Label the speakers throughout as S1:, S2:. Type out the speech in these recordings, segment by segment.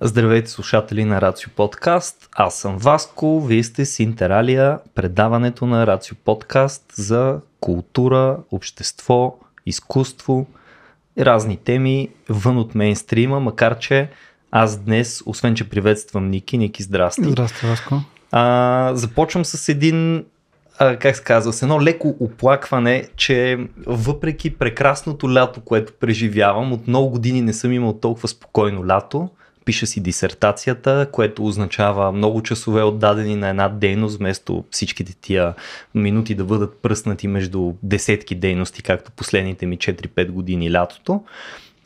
S1: Здравейте слушатели на Рацио Подкаст, аз съм Васко, вие сте с Интералия, предаването на Рацио Подкаст за култура, общество, изкуство, разни теми вън от мейнстрима, макар че аз днес, освен че приветствам Ники, Ники здрасти. Здрасти Васко. А, започвам с един а, как се казва, с едно леко оплакване, че въпреки прекрасното лято, което преживявам, от много години не съм имал толкова спокойно лято пиша си дисертацията, което означава много часове отдадени на една дейност, вместо всичките тия минути да бъдат пръснати между десетки дейности, както последните ми 4-5 години лятото.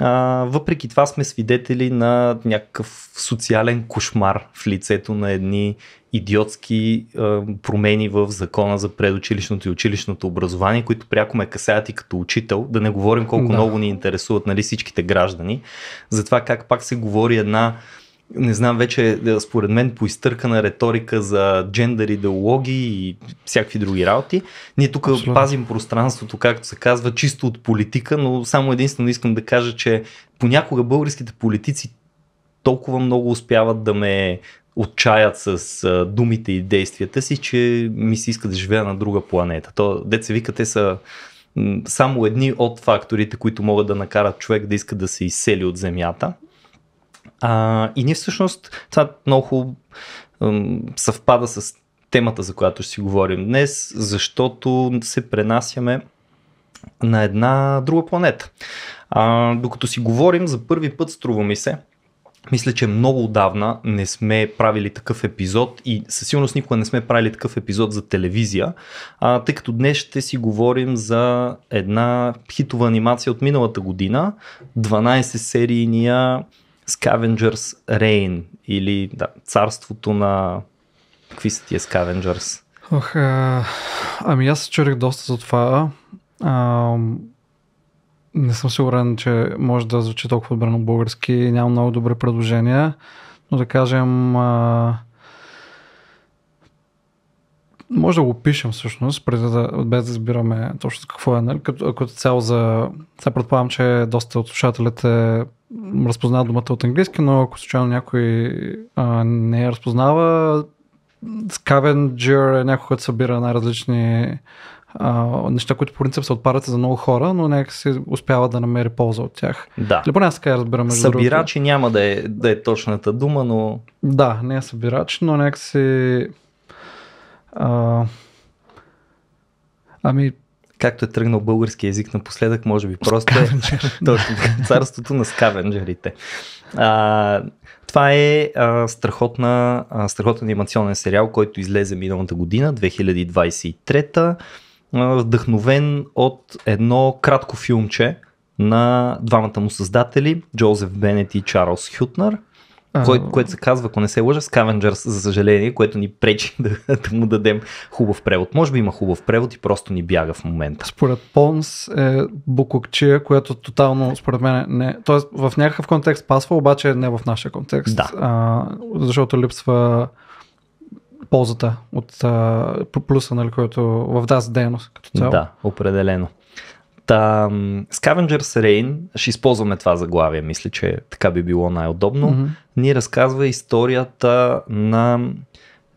S1: А, въпреки това сме свидетели на някакъв социален кошмар в лицето на едни идиотски а, промени в закона за предучилищното и училищното образование, които пряко ме касаят и като учител, да не говорим колко да. много ни интересуват нали, всичките граждани, за това как пак се говори една не знам вече, е, според мен, поизтъркана риторика за джендър идеологии и всякакви други работи. Ние тук Абсолютно. пазим пространството, както се казва, чисто от политика, но само единствено искам да кажа, че понякога българските политици толкова много успяват да ме отчаят с думите и действията си, че ми се иска да живея на друга планета. То, деца вика, те са само едни от факторите, които могат да накарат човек да иска да се изсели от Земята. А, и ние всъщност, това много хубаво съвпада с темата, за която ще си говорим днес, защото се пренасяме на една друга планета. А, докато си говорим за първи път, струва ми се, мисля, че много отдавна не сме правили такъв епизод и със сигурност никога не сме правили такъв епизод за телевизия, а, тъй като днес ще си говорим за една хитова анимация от миналата година, 12 серийния Scavengers Reign или да, царството на... Какви са тия Scavengers?
S2: Ох, а... ами аз се чурих доста за това. А, не съм сигурен, че може да звучи толкова добре на български. Нямам много добри предложения, но да кажем... А може да го пишем всъщност, преди да, без да разбираме точно какво е, нали? като, като е цяло за... Сега предполагам, че доста от слушателите разпознават думата от английски, но ако случайно някой а, не я разпознава, Scavenger е някой, който събира най-различни а, неща, които по принцип са отпадат за много хора, но някак си успява да намери полза от тях. Да. Или поне аз така разбирам. събирачи
S1: няма да е, да е точната
S2: дума, но... Да, не е събирач, но някак си а, ами, както е тръгнал български язик напоследък, може би
S1: просто е точно царството на скавенджерите. А, това е а, страхотна, а, страхотен анимационен сериал, който излезе миналата година, 2023 а, вдъхновен от едно кратко филмче на двамата му създатели, Джозеф Бенет и Чарлз Хютнер – кой, което се казва, ако не се лъжа, Scavengers, за съжаление, което ни пречи да, да му дадем хубав превод. Може би има хубав превод и просто ни бяга в момента.
S2: Според Понс е букукчия, което тотално според мен не... Тоест в някакъв контекст пасва, обаче не в нашия контекст. Да. А, защото липсва ползата от а, плюса, нали, който в тази дейност като цяло. Да,
S1: определено. Та, Scavengers Rain, ще използваме това заглавие, мисля, че така би било най-удобно, mm-hmm. ни разказва историята на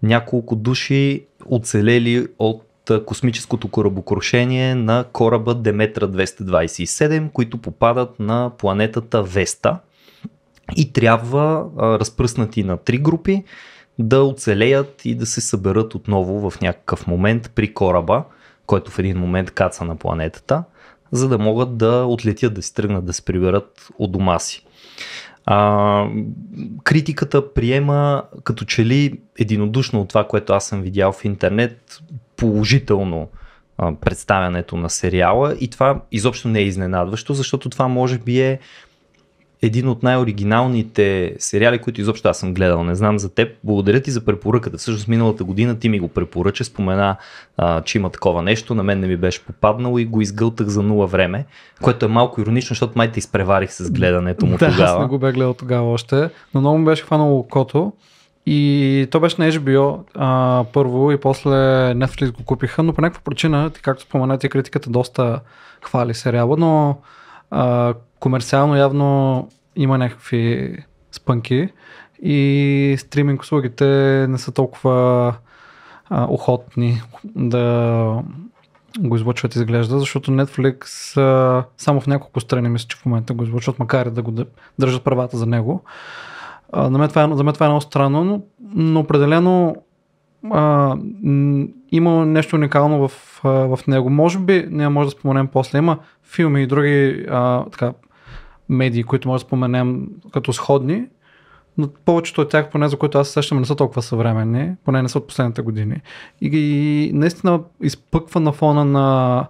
S1: няколко души оцелели от космическото корабокрушение на кораба Деметра 227, които попадат на планетата Веста и трябва, разпръснати на три групи, да оцелеят и да се съберат отново в някакъв момент при кораба, който в един момент каца на планетата за да могат да отлетят, да си тръгнат, да се приберат от дома си. А, критиката приема като че ли единодушно от това, което аз съм видял в интернет, положително а, представянето на сериала и това изобщо не е изненадващо, защото това може би е един от най-оригиналните сериали, които изобщо аз съм гледал. Не знам за теб. Благодаря ти за препоръката. Всъщност миналата година ти ми го препоръча, спомена, а, че има такова нещо. На мен не ми беше попаднало и го изгълтах за нула време, което е малко иронично, защото май те изпреварих с гледането му да, тогава. Аз не го
S2: бе гледал тогава още, но много ми беше хванало окото. И то беше на HBO а, първо и после Netflix го купиха, но по някаква причина, както споменате, критиката доста хвали сериала, но а, комерциално явно има някакви спънки и стриминг услугите не са толкова а, охотни да го излъчват изглежда, защото Netflix а, само в няколко страни мисля, че в момента го излъчват, макар и да го държат правата за него. А, за, мен това е, за мен това е много странно, но, но определено а, има нещо уникално в, а, в него. Може би, ние може да споменем после, има филми и други а, така, медии, които може да споменем като сходни, но повечето от тях, поне за които аз сещам, не са толкова съвременни, поне не са от последните години. И, и наистина изпъква на фона на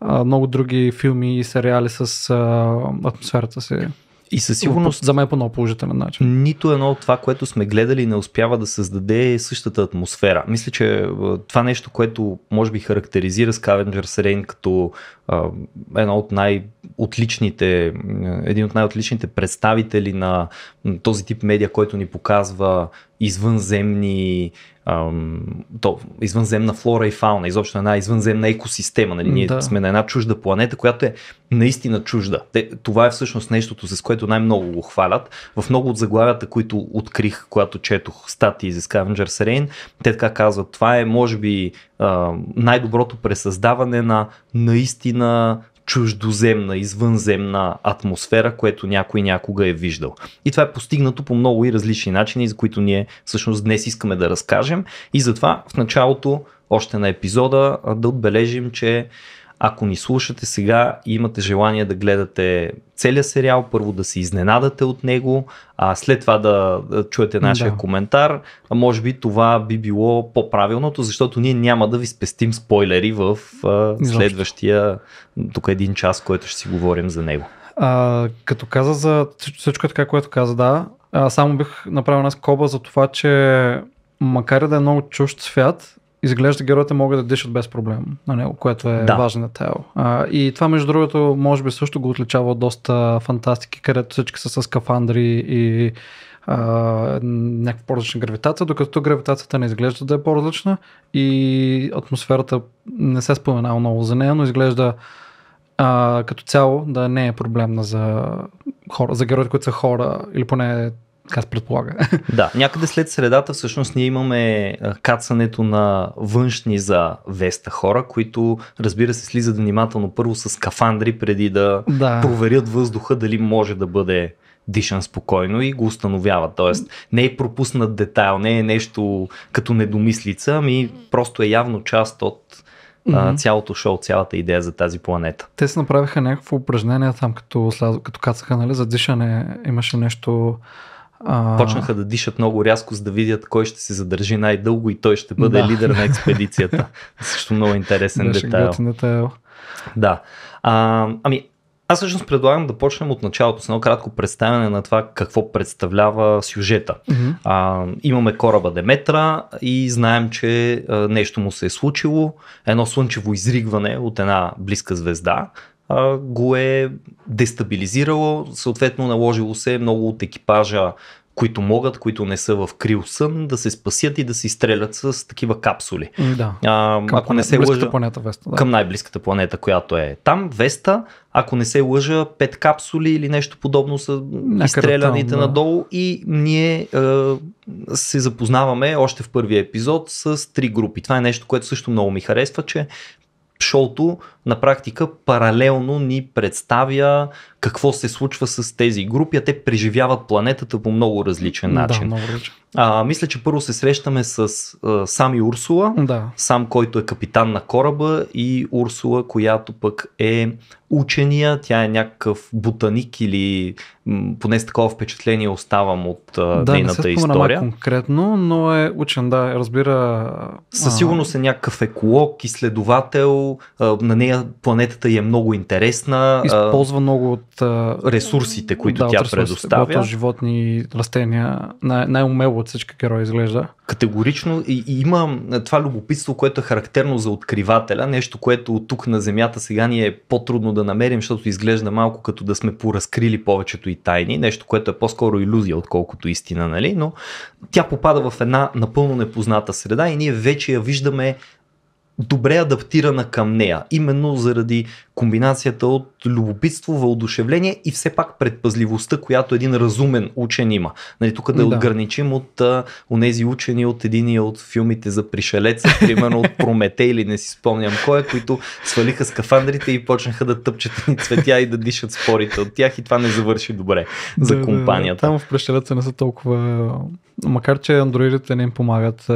S2: а, много други филми и сериали с а, атмосферата си. И със сигурност за мен е по много положителен начин. Нито едно
S1: от това, което сме гледали, не успява да създаде същата атмосфера. Мисля, че е, това нещо, което може би характеризира Scavengers Rain като а, едно от най-отличните, един от най-отличните представители на този тип медиа, който ни показва извънземни ам, то, извънземна флора и фауна, изобщо една извънземна екосистема. Нали? Ние да. сме на една чужда планета, която е наистина чужда. Те, това е всъщност нещото, с което най-много го хвалят. В много от заглавията, които открих, когато четох статии за Scavenger Rain, те така казват, това е може би най-доброто пресъздаване на наистина чуждоземна, извънземна атмосфера, което някой някога е виждал. И това е постигнато по много и различни начини, за които ние всъщност днес искаме да разкажем. И затова в началото, още на епизода, да отбележим, че ако ни слушате сега и имате желание да гледате целият сериал, първо да се изненадате от него, а след това да чуете нашия да. коментар, може би това би било по-правилното, защото ние няма да ви спестим спойлери в а, следващия, тук един час, който ще си говорим за него.
S2: А, като каза за всичко така, което каза, да, а, само бих направил една скоба за това, че макар да е много чужд свят, изглежда героите могат да дишат без проблем на него, което е да. важен детайл. А, и това, между другото, може би също го отличава от доста фантастики, където всички са с скафандри и а, някаква по-различна гравитация, докато гравитацията не изглежда да е по-различна и атмосферата не се споменава много за нея, но изглежда а, като цяло да не е проблемна за хора, за героите, които са хора или поне така се предполага.
S1: Да, някъде след средата всъщност ние имаме кацането на външни за веста хора, които разбира се слизат внимателно първо с кафандри преди да, да. проверят въздуха дали може да бъде дишан спокойно и го установява. Тоест не е пропуснат детайл, не е нещо като недомислица, ами просто е явно част от mm-hmm. цялото шоу, цялата идея за тази планета.
S2: Те се направиха някакво упражнение там, като, като кацаха, нали, за дишане имаше нещо а... Почнаха
S1: да дишат много рязко, за да видят кой ще се задържи най-дълго и той ще бъде да. лидер на експедицията. Също много интересен детайл. детайл. Да. А, ами, аз всъщност предлагам да почнем от началото с едно кратко представяне на това какво представлява сюжета. Mm-hmm. А, имаме кораба Деметра и знаем, че а, нещо му се е случило. Едно слънчево изригване от една близка звезда, а, го е дестабилизирало, съответно наложило се много от екипажа които могат, които не са в крил сън, да се спасят и да се изстрелят с такива капсули. Да. А, към ако не се лъжа, планета Веста. Да. Към най-близката планета, която е там, Веста. Ако не се лъжа, пет капсули или нещо подобно са изстреляните да. надолу и ние а, се запознаваме още в първия епизод с три групи. Това е нещо, което също много ми харесва, че шоуто на практика паралелно ни представя какво се случва с тези групи, а те преживяват планетата по много различен начин. Да, много различен. А, мисля, че първо се срещаме с а, сам и Урсула, да. сам който е капитан на кораба и Урсула, която пък е учения, тя е някакъв ботаник или м- поне с такова впечатление оставам от а, да, нейната не се история.
S2: конкретно, но е учен, да, разбира. Със сигурност е някакъв
S1: еколог, изследовател, а, на нея планетата й е много интересна. Използва а,
S2: много от ресурсите, които да, тя от предоставя. Да, животни, растения, най- най-умело от всички герои изглежда.
S1: Категорично и, и има това любопитство, което е характерно за откривателя, нещо, което тук на Земята сега ни е по-трудно да намерим, защото изглежда малко като да сме поразкрили повечето и тайни, нещо, което е по-скоро иллюзия, отколкото истина, нали? Но тя попада в една напълно непозната среда и ние вече я виждаме добре адаптирана към нея, именно заради комбинацията от любопитство, въодушевление и все пак предпазливостта, която един разумен учен има. Нали, тук да, да. отграничим от тези учени от един от филмите за пришелеца, примерно от Промете или не си спомням кой, е, които свалиха скафандрите и почнаха да тъпчат ни цветя и да дишат спорите от тях и това не завърши добре за компанията.
S2: там в пришелеца не са толкова... Макар, че андроидите не им помагат,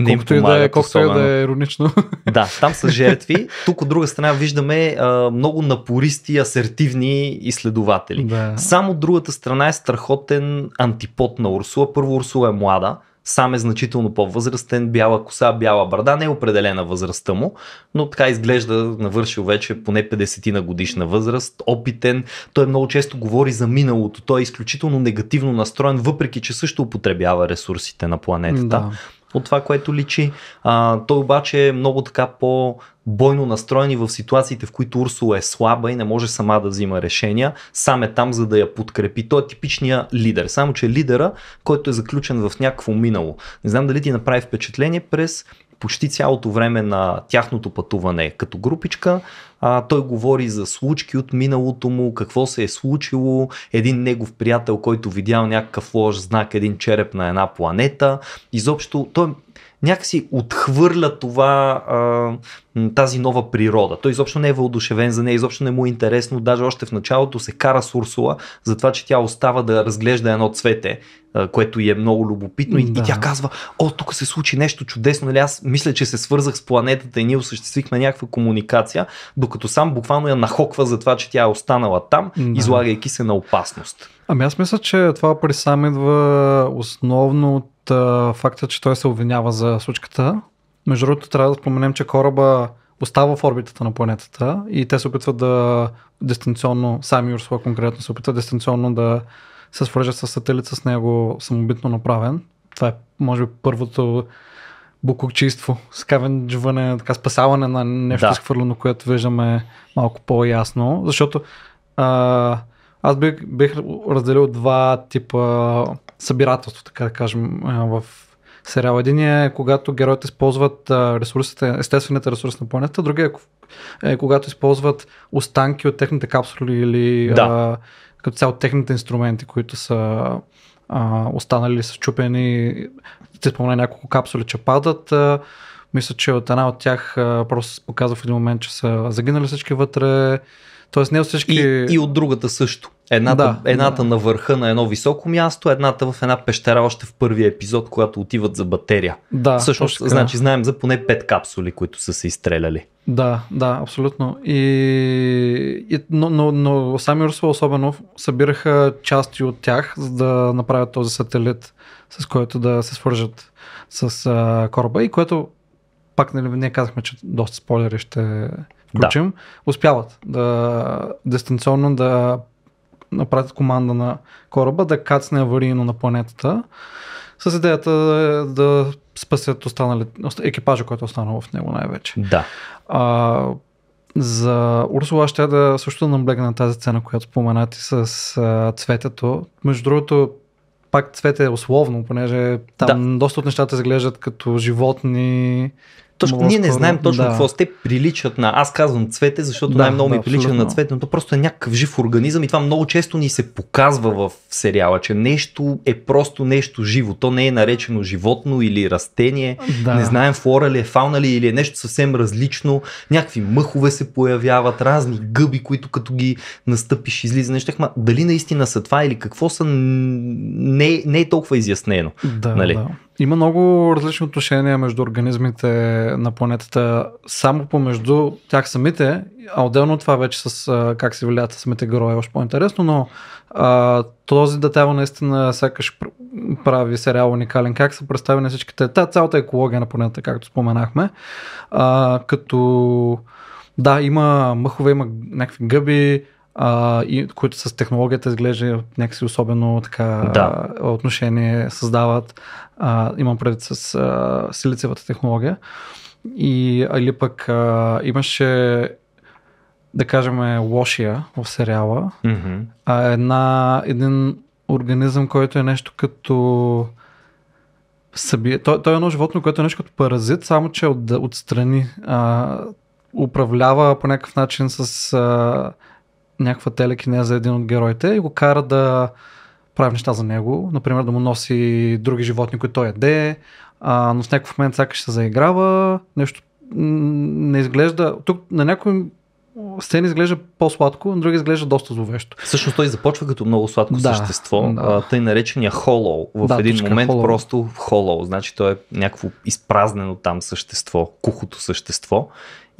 S2: не им помагат, и да е, колкото особено. и да е иронично.
S1: Да, там са жертви. Тук от друга страна виждаме а, много напористи, асертивни изследователи. Да. Само другата страна е страхотен антипод на Урсула. Първо Урсула е млада, сам е значително по-възрастен, бяла коса, бяла брада, не е определена възрастта му, но така изглежда навършил вече поне 50 на годишна възраст, опитен, той много често говори за миналото, той е изключително негативно настроен, въпреки че също употребява ресурсите на планетата. Да от това, което личи. А, той обаче е много така по бойно настроен и в ситуациите, в които Урсула е слаба и не може сама да взима решения, сам е там, за да я подкрепи. Той е типичния лидер, само че е лидера, който е заключен в някакво минало. Не знам дали ти направи впечатление през почти цялото време на тяхното пътуване като групичка. А, той говори за случки от миналото му, какво се е случило, един негов приятел, който видял някакъв лош знак, един череп на една планета. Изобщо той някакси отхвърля това, а, тази нова природа. Той изобщо не е въодушевен за нея, изобщо не му е интересно. Даже още в началото се кара с Урсула за това, че тя остава да разглежда едно цвете, а, което и е много любопитно. Да. И, и тя казва, о, тук се случи нещо чудесно. Нали, аз мисля, че се свързах с планетата и ние осъществихме някаква комуникация, докато сам буквално я нахоква за това, че тя е останала там, да. излагайки се на опасност.
S2: Ами аз мисля, че това присам идва основно от а, факта, че той се обвинява за случката. Между другото, трябва да споменем, че кораба остава в орбитата на планетата и те се опитват да дистанционно, сами Урсула конкретно се опитват дистанционно да се свържат с сателит с него самобитно направен. Това е, може би, първото букокчиство, скавенджване, така спасаване на нещо да. изхвърлено, което виждаме малко по-ясно, защото а, аз бих, бих разделил два типа събирателство, така да кажем, в сериал. Един е когато героите използват ресурсите, естествените ресурси на планета, другия е, е когато използват останки от техните капсули или да. а, като цяло техните инструменти, които са а, останали са чупени. Ти спомня няколко капсули, че падат. А, мисля, че от една от тях а, просто се показва в един момент, че са загинали всички вътре. Тоест не от всички... И, и от другата също. Едната, да, едната да.
S1: на върха на едно високо място, едната в една пещера още в първия епизод, когато отиват за батерия. Да, Всъщност, точно. значи знаем за поне пет капсули, които са се изстреляли.
S2: Да, да, абсолютно. И, и, но, но, но сами Русо особено събираха части от тях, за да направят този сателит, с който да се свържат с а, кораба и което пак нали, ние казахме, че доста спойлери ще, включим, да. успяват да дистанционно да направят команда на кораба да кацне аварийно на планетата с идеята да, спасят останалите, екипажа, който е останал в него най-вече. Да. А, за Урсула ще да също да наблегна на тази цена, която споменати с а, цветето. Между другото, пак цвете е условно, понеже там да. доста от нещата изглеждат като животни, точно, ние не знаем точно да. какво
S1: сте приличат на. Аз казвам цвете, защото да, най-много да, ми прилича абсолютно. на цвете, но то просто е някакъв жив организъм и това много често ни се показва в сериала, че нещо е просто нещо живо. То не е наречено животно или растение. Да. Не знаем флора ли е, фауна ли е, или е нещо съвсем различно. Някакви мъхове се появяват, разни гъби, които като ги настъпиш, излиза нещо. Ма дали наистина са това или какво са, не, не е толкова изяснено. Да, нали? да.
S2: Има много различни отношения между организмите на планетата, само помежду тях самите, а отделно от това вече с как се влияят самите герои е още по-интересно, но а, този детайл наистина сякаш прави сериал уникален. Как са представени всичките, та цялата екология на планетата, както споменахме, а, като да, има мъхове, има някакви гъби, а, и, които с технологията изглежда някакси особено така да. отношение създават. А, имам предвид с а, силицевата технология. И, или пък а, имаше да кажем лошия в сериала, mm-hmm. а една, един организъм, който е нещо като събие. Той, той е едно животно, което е нещо като паразит, само че е от, отстрани а, управлява по някакъв начин с а, някаква за един от героите и го кара да прави неща за него, например да му носи други животни, които той яде, а, но с някакъв момент сякаш се заиграва, нещо не изглежда, тук на някой сцени изглежда по-сладко, на други изглежда доста зловещо.
S1: Всъщност той започва като много сладко да, същество, да. А, тъй наречения холоу. В да, един момент hollow. просто холоу, значи той е някакво изпразнено там същество, кухото същество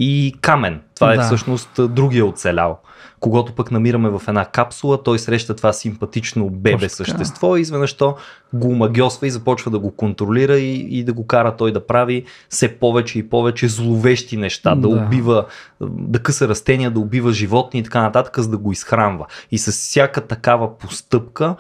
S1: и Камен. Това е всъщност другия оцелял. Когато пък намираме в една капсула, той среща това симпатично бебе Точно същество и изведнъж то го магиосва и започва да го контролира и, и да го кара той да прави все повече и повече зловещи неща, да, да убива, да къса растения, да убива животни и така нататък, за да го изхранва. И с всяка такава постъпка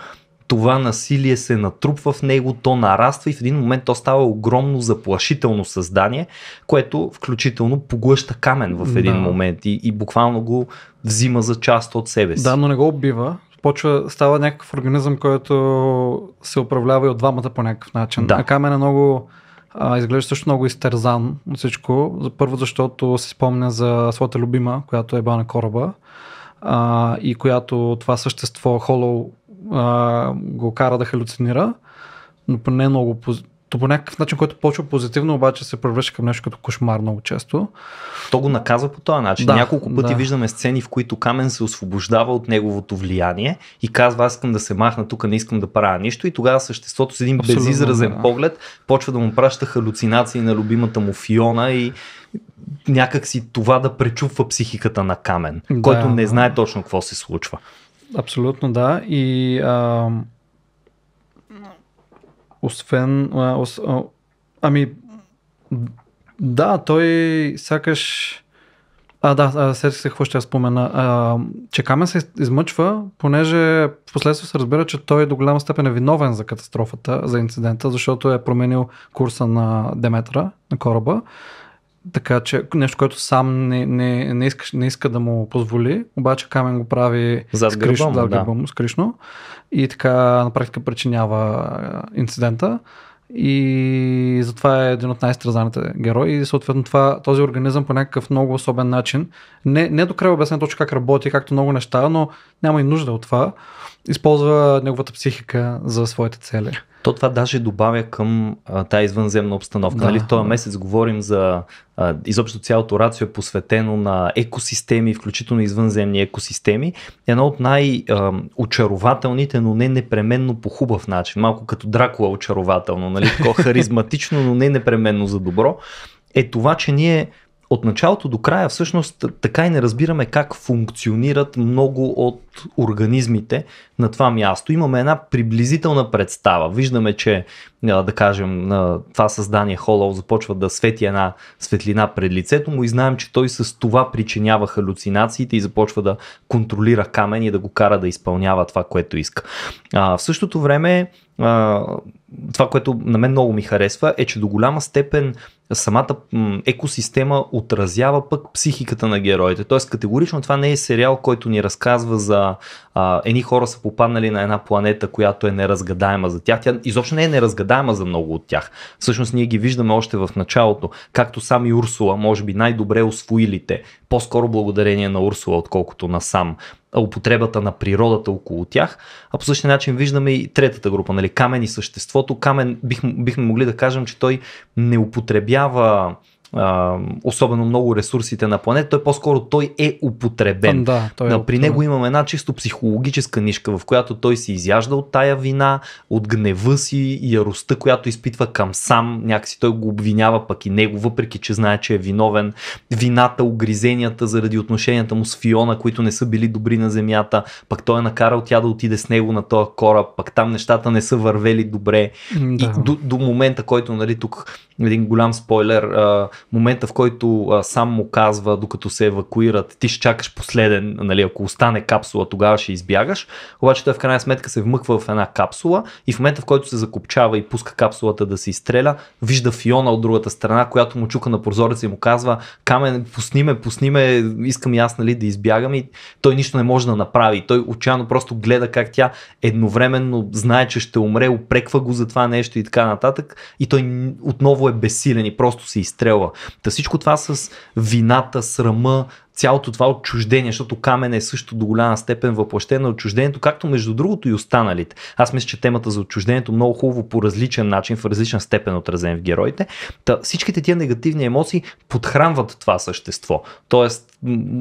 S1: това насилие се натрупва в него, то нараства и в един момент то става огромно заплашително създание, което включително поглъща камен в един да. момент и, и буквално го взима за част от себе си. Да, но
S2: не го убива, почва, става някакъв организъм, който се управлява и от двамата по някакъв начин. Да. А камен е много, а, изглежда също много изтерзан от всичко. Първо, защото си спомня за своята любима, която е бана на кораба а, и която това същество, Холоу, а, го кара да халюцинира, но по не много то по някакъв начин, който почва позитивно, обаче се превръща към нещо като кошмар много често. То
S1: го наказва по този начин. Да, Няколко пъти да. виждаме сцени, в които Камен се освобождава от неговото влияние и казва, аз искам да се махна тук, не искам да правя нищо. И тогава съществото с един Абсолютно, безизразен да. поглед почва да му праща халюцинации на любимата му Фиона и някакси това да пречупва психиката на Камен, да, който не знае точно какво се случва.
S2: Абсолютно да. И а, освен. А, ос, а, ами. Да, той сякаш. А, да, сега се какво ще я спомена. А, че Камен се измъчва, понеже в последствие се разбира, че той до голяма степен е виновен за катастрофата, за инцидента, защото е променил курса на Деметра, на кораба. Така че нещо, което сам не, не, не, иска, не иска да му позволи, обаче Камен го прави зад скришно, гърба му, да. му и така на практика причинява инцидента и затова е един от най-стразаните герои и съответно това, този организъм по някакъв много особен начин, не, не до край обяснен точно как работи, както много неща, но няма и нужда от това, използва неговата психика за своите цели. То това даже
S1: добавя към тази извънземна обстановка. Да. Нали? В този месец говорим за а, изобщо цялото рацио е посветено на екосистеми, включително извънземни екосистеми. Едно от най-очарователните, но не непременно по хубав начин. Малко като Дракула очарователно, нали? Такова харизматично, но не непременно за добро. Е това, че ние от началото до края всъщност така и не разбираме как функционират много от организмите на това място. Имаме една приблизителна представа. Виждаме, че да кажем това създание Холоу започва да свети една светлина пред лицето му и знаем, че той с това причинява халюцинациите и започва да контролира камен и да го кара да изпълнява това, което иска. А, в същото време а, това, което на мен много ми харесва е, че до голяма степен самата екосистема отразява пък психиката на героите. Тоест категорично това не е сериал, който ни разказва за а, едни хора са попаднали на една планета, която е неразгадаема за тях. Тя изобщо не е неразгадаема за много от тях. Всъщност ние ги виждаме още в началото, както сами Урсула, може би най-добре освоилите, по-скоро благодарение на Урсула, отколкото на сам употребата на природата около тях, а по същия начин виждаме и третата група, нали, камен и съществото. Камен бих, бихме могли да кажем, че той не употребява а, особено много ресурсите на планета, той по-скоро той е употребен. Да, той е употребен. При него имаме една чисто психологическа нишка, в която той се изяжда от тая вина, от гнева си и яростта, която изпитва към сам, някакси той го обвинява пък и него, въпреки че знае, че е виновен. Вината, огризенията заради отношенията му с Фиона, които не са били добри на земята, пък той е накарал тя да отиде с него на този кораб, пък там нещата не са вървели добре. Да. И до, до момента, който, нали, тук един голям спойлер, момента, в който а, сам му казва, докато се евакуират, ти ще чакаш последен, нали, ако остане капсула, тогава ще избягаш. Обаче той в крайна сметка се вмъква в една капсула и в момента, в който се закопчава и пуска капсулата да се изстреля, вижда Фиона от другата страна, която му чука на прозореца и му казва, камен, пусни ме, пусни ме, искам и аз нали, да избягам и той нищо не може да направи. Той отчаяно просто гледа как тя едновременно знае, че ще умре, опреква го за това нещо и така нататък и той отново е безсилен и просто се изстрелва хора. Та всичко това с вината, срама, цялото това отчуждение, защото камен е също до голяма степен въплъщение на отчуждението, както между другото и останалите. Аз мисля, че темата за отчуждението много хубаво по различен начин, в различна степен отразен в героите. Та всичките тия негативни емоции подхранват това същество. Тоест,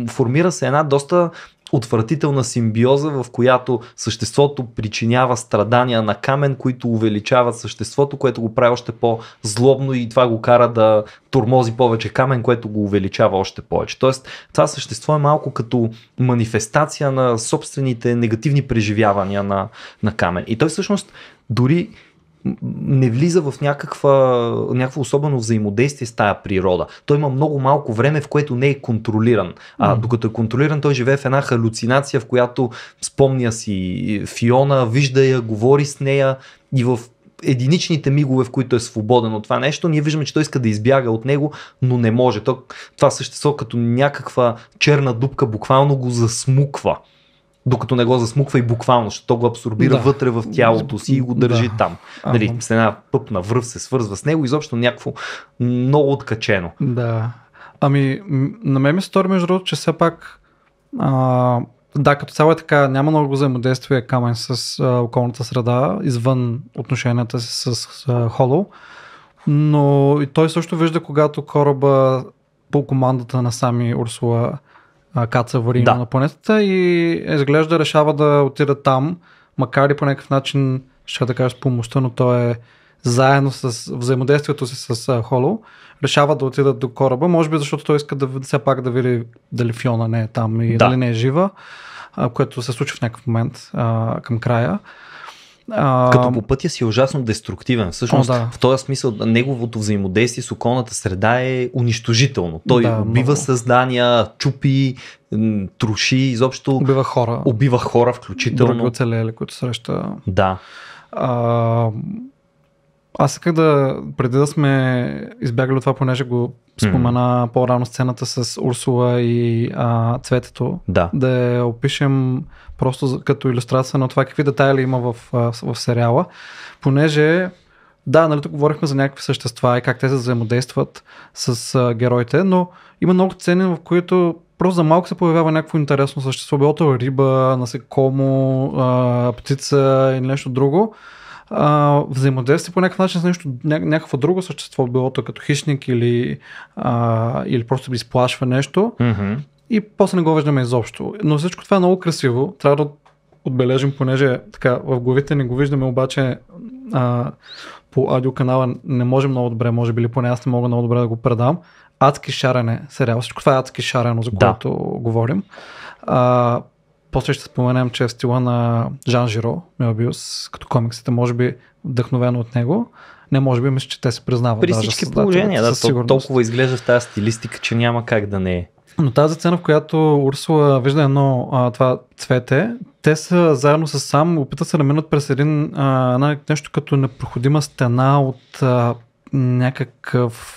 S1: формира се една доста отвратителна симбиоза, в която съществото причинява страдания на камен, които увеличават съществото, което го прави още по-злобно и това го кара да турмози повече камен, което го увеличава още повече. Тоест, това същество е малко като манифестация на собствените негативни преживявания на, на камен. И той всъщност дори не влиза в някаква, някакво особено взаимодействие с тая природа. Той има много малко време, в което не е контролиран. А mm. докато е контролиран, той живее в една халюцинация, в която спомня си Фиона, вижда я, говори с нея и в единичните мигове, в които е свободен от това нещо, ние виждаме, че той иска да избяга от него, но не може. То, това същество като някаква черна дупка буквално го засмуква докато не го засмуква и буквално, защото го абсорбира да. вътре в тялото си и го държи да. там. Нали, с една пъпна връв се свързва с него, изобщо някакво много откачено.
S2: Да. Ами, на мен ми стори между другото, че все пак а, да, като цяло е така, няма много взаимодействие камен с а, околната среда, извън отношенията си с а, но и той също вижда, когато кораба по командата на сами Урсула каца варина да. на планетата и изглежда решава да отида там, макар и по някакъв начин, ще да кажа с помощта, но то е заедно с взаимодействието си с Холо, решава да отидат до кораба, може би защото той иска да все пак да види дали Фиона не е там и да. дали не е жива, а, което се случва в някакъв момент а, към края. А... Като по
S1: пътя си е ужасно деструктивен. Всъщност, О, да. в този смисъл, неговото взаимодействие с околната среда е унищожително. Той да, убива много. създания, чупи, троши изобщо. Убива хора. Убива хора,
S2: включително. Други оцелели, които среща. Да. А, аз исках да, преди да сме избягали от това, понеже го спомена mm. по-рано сцената с Урсула и а, цветето, да. да опишем Просто като иллюстрация на това какви детайли има в, в сериала. Понеже да, нали, тук говорихме за някакви същества и как те се взаимодействат с а, героите, но има много цени, в които просто за малко се появява някакво интересно същество, било то риба, насекомо, а, птица или нещо друго. А, взаимодействие по някакъв начин с нещо, ня, някакво друго същество, било то като хищник или, а, или просто изплашва нещо. Mm-hmm и после не го виждаме изобщо. Но всичко това е много красиво. Трябва да отбележим, понеже така в главите не го виждаме, обаче а, по аудиоканала не можем много добре, може би, или поне аз не мога много добре да го предам. Адски шарене сериал. Всичко това е адски шарено, за което говорим. А, после ще споменем, че е в стила на Жан Жиро, Мелбиус, като комиксите, може би вдъхновено от него. Не, може би, мисля, че те се признават. При даже всички положения, да, толкова
S1: изглежда в тази стилистика, че няма как да не е.
S2: Но тази цена, в която Урсула вижда едно а, това цвете, те са заедно с сам, опитат се да минат през един, а, една, нещо като непроходима стена от а, някакъв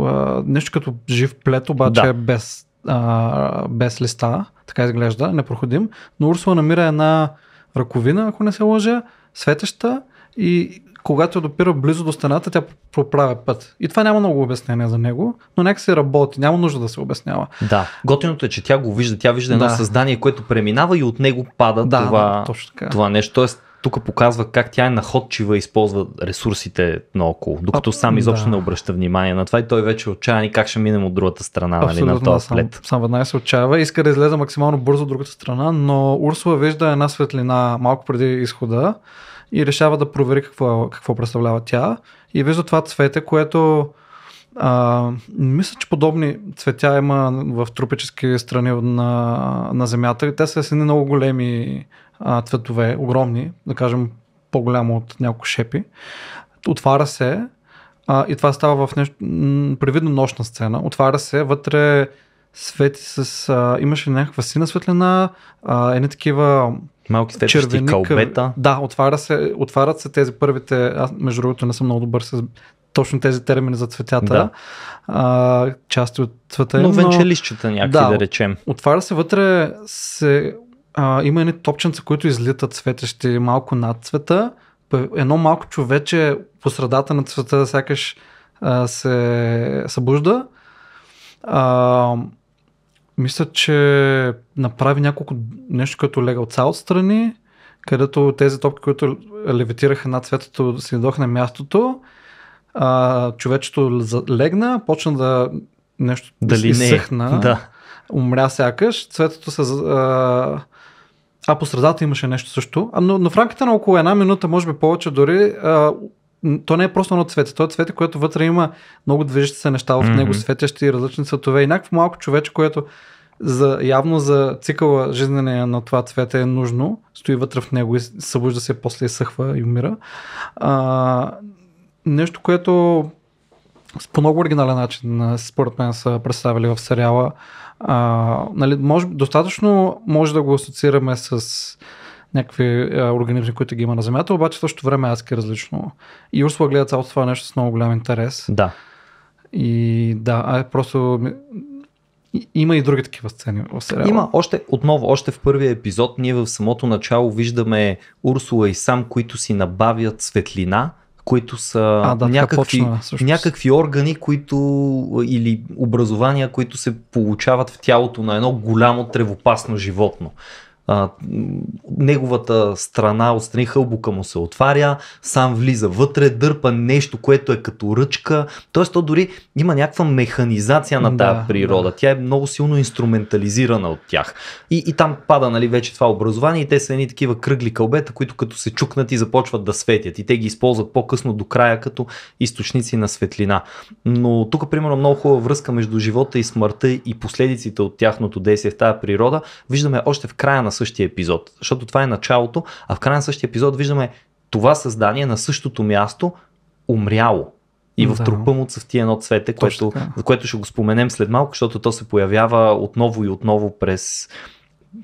S2: а, нещо като жив плет, обаче да. без, а, без листа, така изглежда, непроходим. Но Урсула намира една ръковина, ако не се лъжа, светеща и когато допира близо до стената, тя проправя път. И това няма много обяснение за него, но нека се работи, няма нужда да се обяснява.
S1: Да, готиното е, че тя го вижда, тя вижда едно да. създание, което преминава и от него пада да, това, да, това нещо. Тоест, тук показва как тя е находчива и използва ресурсите наоколо, докато а, сам изобщо да. не обръща внимание на това и той вече отчаян и как ще минем от другата страна нали, на този след.
S2: Сам, сам веднага се отчаява, иска да излезе максимално бързо от другата страна, но Урсула вижда една светлина малко преди изхода и решава да провери какво, какво представлява тя и вижда това цвете, което а, мисля, че подобни цветя има в тропически страни на, на Земята. Те са с едни много големи а, цветове, огромни, да кажем по-голямо от няколко шепи. Отваря се а, и това става в нещо, м- привидно нощна сцена. Отваря се, вътре свети с... А, имаше някаква сина светлина, а, едни такива Малки стечки червени, кълбета. Да, отваря се, отварят се тези първите, аз между другото не съм много добър с точно тези термини за цветята, да. а, части от цвета. Но, но венчелищата някакви да, да речем. Отваря се вътре, се, а, има едни топченца, които излитат цветещи малко над цвета, едно малко човече по средата на цвета сякаш а, се събужда. А, мисля, че направи няколко нещо, като от цял страни, където тези топки, които левитираха над светото, си дойдоха на мястото. А, човечето легна, почна да нещо Дали е? изсъхна. Не. Да. Умря сякаш. цветото се... А, а по средата имаше нещо също. А, но, но в рамките на около една минута, може би повече дори, а, то не е просто едно цвете. То е цвете, което вътре има много движещи се неща в него, mm-hmm. светещи различни цветове. И някакво малко човече, което за, явно за цикъла жизнения на това цвете е нужно, стои вътре в него и събужда се, после изсъхва и умира. А, нещо, което по много оригинален начин, според мен, са представили в сериала. А, нали, може, достатъчно може да го асоциираме с някакви а, организми, които ги има на Земята, обаче в същото време адски е различно. И Урсула гледа цялото това нещо с много голям интерес. Да. И да, а е просто има и други такива сцени в сериала. Има
S1: още, отново, още в първия епизод, ние в самото начало виждаме Урсула и сам, които си набавят светлина, които са а, да, някакви, почна, някакви органи, които или образования, които се получават в тялото на едно голямо тревопасно животно а, неговата страна отстрани хълбука му се отваря, сам влиза вътре, дърпа нещо, което е като ръчка. Тоест, то дори има някаква механизация на тази да, природа. Да. Тя е много силно инструментализирана от тях. И, и там пада нали, вече това образование и те са едни такива кръгли кълбета, които като се чукнат и започват да светят. И те ги използват по-късно до края като източници на светлина. Но тук, примерно, много хубава връзка между живота и смъртта и последиците от тяхното действие в тази природа. Виждаме още в края на същия епизод. Защото това е началото, а в края на същия епизод виждаме това създание на същото място умряло. И в да. трупа му цъфти едно цвете, което, за което ще го споменем след малко, защото то се появява отново и отново през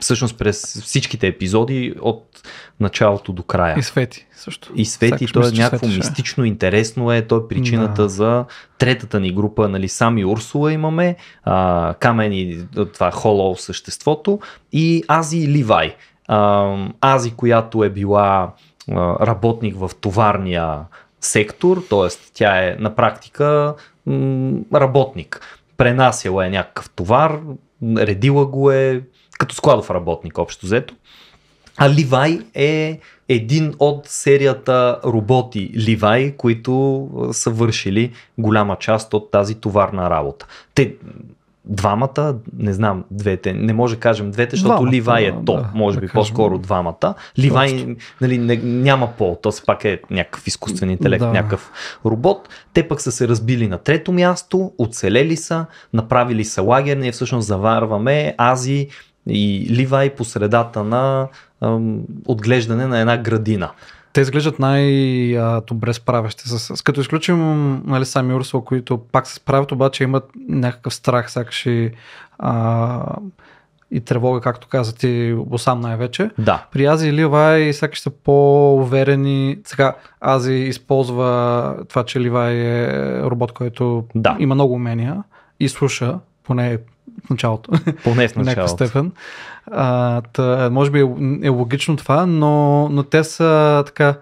S1: всъщност през всичките епизоди от началото до края. И Свети също. И Свети, то е някакво свети, е. мистично, е. интересно е, то е причината да. за третата ни група, нали, сами Урсула имаме, а, Камени, това Холоу съществото и Ази Ливай. А, Ази, която е била а, работник в товарния сектор, т.е. тя е на практика м- работник. Пренасяла е някакъв товар, редила го е, като складов работник общо взето. А Ливай е един от серията роботи Ливай, които са вършили голяма част от тази товарна работа. Те двамата, не знам, двете, не може да кажем двете, защото двамата, Ливай е топ, да, може да би кажем. по-скоро двамата. Ливай нали, не, няма пол, то все пак е някакъв изкуствен интелект, да. някакъв робот. Те пък са се разбили на трето място, оцелели са, направили са лагер, ние всъщност заварваме Ази, и Ливай по средата на
S2: ам, отглеждане на една градина. Те изглеждат най-добре справящи С, като изключим нали, сами Урсо, които пак се справят, обаче имат някакъв страх, сякаш и, а, и тревога, както каза ти, сам най-вече. Да. При Ази и Ливай сякаш са по-уверени. Сега Ази използва това, че Ливай е робот, който да. има много умения и слуша, поне началото. Поне в началото. степен. А, тъ, може би е, е логично това, но, но те са така...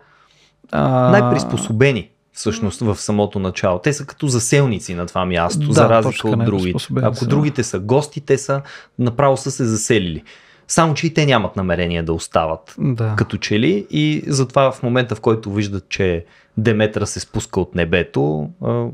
S2: А... Най-приспособени
S1: всъщност в самото начало. Те са като заселници на това място, да, за разлика от другите. Ако са. другите са гости, те са направо са се заселили. Само, че и те нямат намерение да остават да. като че ли и затова в момента, в който виждат, че Деметра се спуска от небето,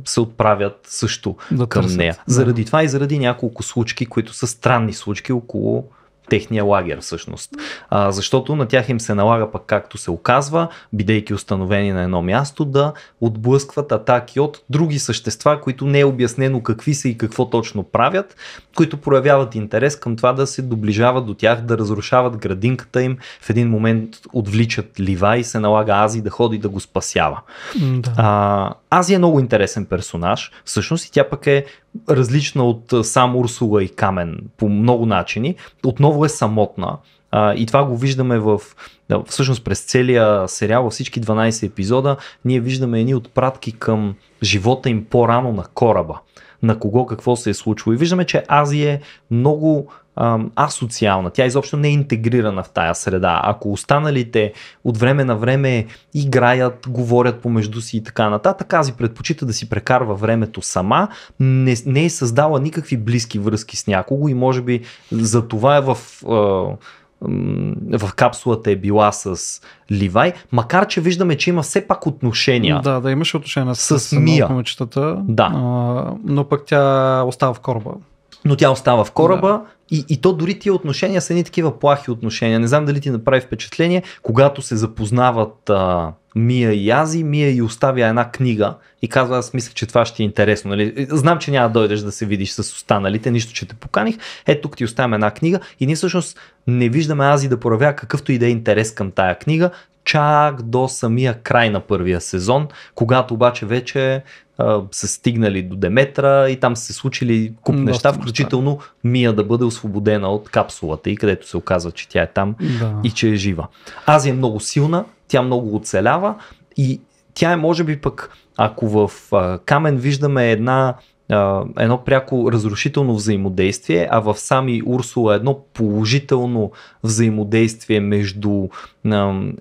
S1: се отправят също да към търсят. нея. Заради да. това и заради няколко случки, които са странни случки около техния лагер всъщност. А, защото на тях им се налага пък както се оказва, бидейки установени на едно място, да отблъскват атаки от други същества, които не е обяснено какви са и какво точно правят които проявяват интерес към това да се доближават до тях, да разрушават градинката им. В един момент отвличат лива и се налага Ази да ходи да го спасява. Да. А, Ази е много интересен персонаж, всъщност и тя пък е различна от сам Урсула и Камен по много начини. Отново е самотна. А, и това го виждаме в. Да, всъщност през целия сериал, във всички 12 епизода, ние виждаме едни отпратки към живота им по-рано на кораба на кого какво се е случило. И виждаме, че Азия е много асоциална. Тя изобщо не е интегрирана в тая среда. Ако останалите от време на време играят, говорят помежду си и така нататък, Ази предпочита да си прекарва времето сама, не, не е създала никакви близки връзки с някого и може би за това е в е, в капсулата е била с Ливай, макар че виждаме, че има все пак отношения.
S2: Да, да имаше отношения с, с Мия. Момичетата, да. А, но пък тя остава в кораба но
S1: тя остава в кораба да. и, и то дори тия отношения са едни такива плахи отношения. Не знам дали ти направи впечатление, когато се запознават а, Мия и Ази, Мия и оставя една книга и казва, аз мисля, че това ще е интересно. Нали? Знам, че няма да дойдеш да се видиш с останалите, нищо, че те поканих. Ето тук ти оставям една книга и ние всъщност не виждаме Ази да проявя какъвто и да е интерес към тая книга чак до самия край на първия сезон, когато обаче вече са стигнали до Деметра и там са се случили куп Доста неща, включително Мия да бъде освободена от капсулата и където се оказва, че тя е там да. и че е жива. Азия е много силна, тя много оцелява и тя е може би пък, ако в а, Камен виждаме една едно пряко разрушително взаимодействие, а в сами Урсула едно положително взаимодействие между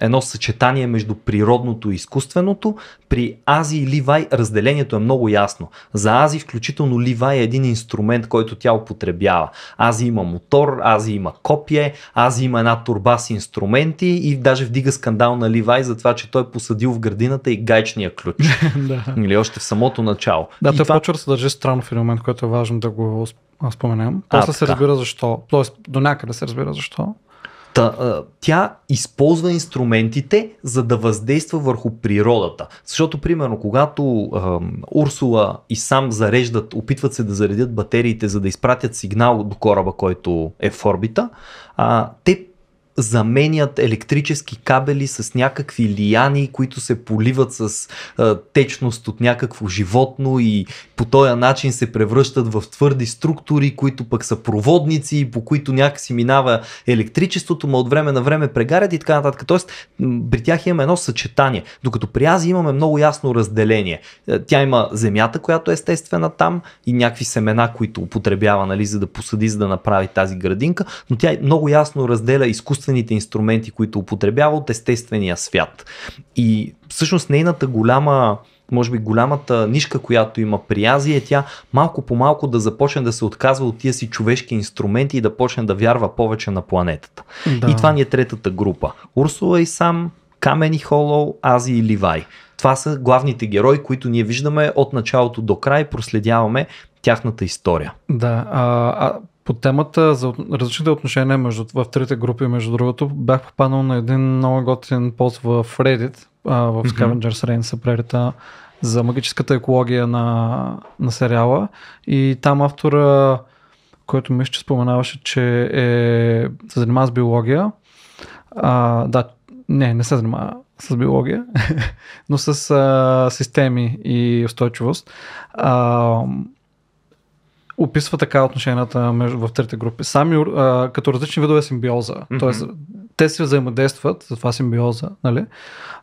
S1: едно съчетание между природното и изкуственото. При Ази и Ливай разделението е много ясно. За Ази включително Ливай е един инструмент, който тя употребява. Ази има мотор, Ази има копие, Ази има една турба с инструменти и даже вдига скандал на Ливай за това, че той е посадил в градината и гайчния ключ. Или още в самото начало. Да, той
S2: това... почва да се държи странно феномен, което е важно да го споменем. После а, се разбира защо. Тоест, до някъде се разбира защо. Та, тя
S1: използва инструментите, за да въздейства върху природата. Защото, примерно, когато е, Урсула и сам зареждат, опитват се да заредят батериите, за да изпратят сигнал до кораба, който е в орбита, а, те заменят електрически кабели с някакви лияни, които се поливат с а, течност от някакво животно и по този начин се превръщат в твърди структури, които пък са проводници, по които някакси минава електричеството, ма от време на време прегарят и така нататък. Тоест, при тях имаме едно съчетание, докато при Ази имаме много ясно разделение. Е, тя има земята, която е естествена там и някакви семена, които употребява, нали, за да посъди, за да направи тази градинка, но тя много ясно разделя изкуството изкуствените инструменти, които употребява от естествения свят. И всъщност нейната голяма може би голямата нишка, която има приязи е тя малко по малко да започне да се отказва от тия си човешки инструменти и да почне да вярва повече на планетата. Да. И това ни е третата група. Урсула и сам, Камени Холоу, Ази и Ливай. Това са главните герои, които ние виждаме от началото до край, проследяваме тяхната история.
S2: Да, а, а по темата за различните отношения между, в трите групи, между другото, бях попаднал на един много готин пост в Reddit, а, в Scavengers mm-hmm. Rain съпредита за магическата екология на, на сериала и там автора, който мисля, че споменаваше, че е, се занимава с биология, а, да, не, не се занимава с биология, но с а, системи и устойчивост. А, описва така отношенията между, в трите групи. Сами а, като различни видове симбиоза. Mm-hmm. Тоест, те се взаимодействат, за това симбиоза, нали?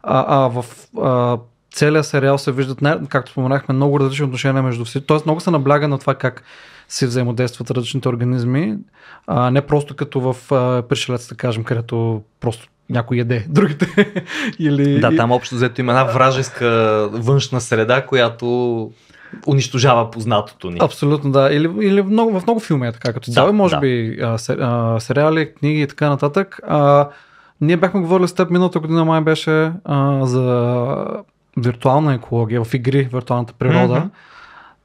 S2: А, а в а, целия сериал се виждат, най- както споменахме, много различни отношения между всички. Тоест, много се набляга на това как си взаимодействат различните организми, а не просто като в а, пришелец, да кажем, където просто някой яде другите. Или... Да, там
S1: общо взето има една вражеска външна среда, която унищожава познатото ни.
S2: Абсолютно, да. Или, или в, много, в много филми е така, като цяло, да, може да. би а, а, сериали, книги и така нататък. А, ние бяхме говорили с теб миналата година, май беше а, за виртуална екология в игри, виртуалната природа. Mm-hmm.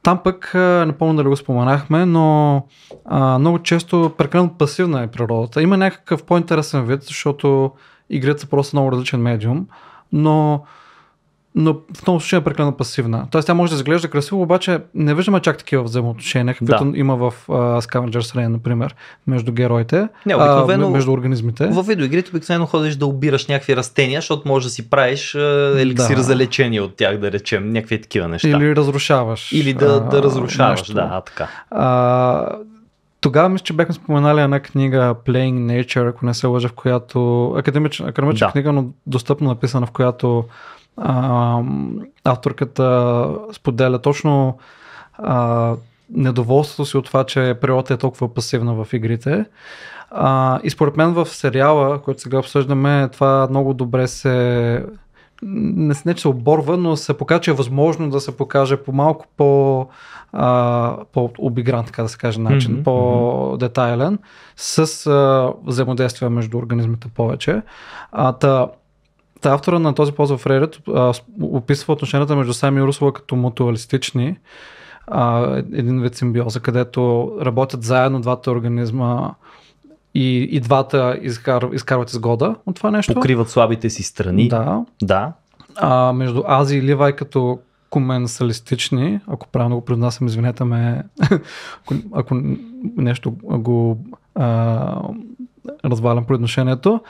S2: Там пък, не помня дали го споменахме, но а, много често прекалено пасивна е природата. Има някакъв по-интересен вид, защото игрите са просто много различен медиум, но но в много случаи е прекалено пасивна. Тоест тя може да изглежда красиво, обаче не виждаме чак такива взаимоотношения, каквито да. има в uh, Scavenger's Rain, например, между героите, не, обикновено, а, между организмите. В
S1: видеоигрите обикновено ходиш да обираш някакви растения, защото може да си правиш uh, еликсир да. за лечение от тях, да речем, някакви такива неща. Или разрушаваш. Или да, uh, да разрушаваш, нещо. да, така.
S2: Uh, тогава мисля, че бяхме споменали една книга Playing Nature, ако не се лъжа, в която академична, академична да. книга, но достъпно написана, в която а, авторката споделя точно а, недоволството си от това, че природата е толкова пасивна в игрите. А, и според мен в сериала, който сега обсъждаме, това много добре се не, не че се оборва, но се покаже, че е възможно да се покаже по малко по, а, по обигран, така да се каже, начин, mm-hmm. по-детайлен, с а, взаимодействие между организмите повече. А, та, автора на този пост в Reddit описва отношенията между Сами и Русова като мутуалистични. А, един вид симбиоза, където работят заедно двата организма и, и двата изкар, изкарват изгода от това нещо. Покриват слабите си страни. Да. да. А, между Ази и Ливай като коменсалистични, ако правилно го произнасям, извинете ме, ако, ако нещо го а, развалям произношението.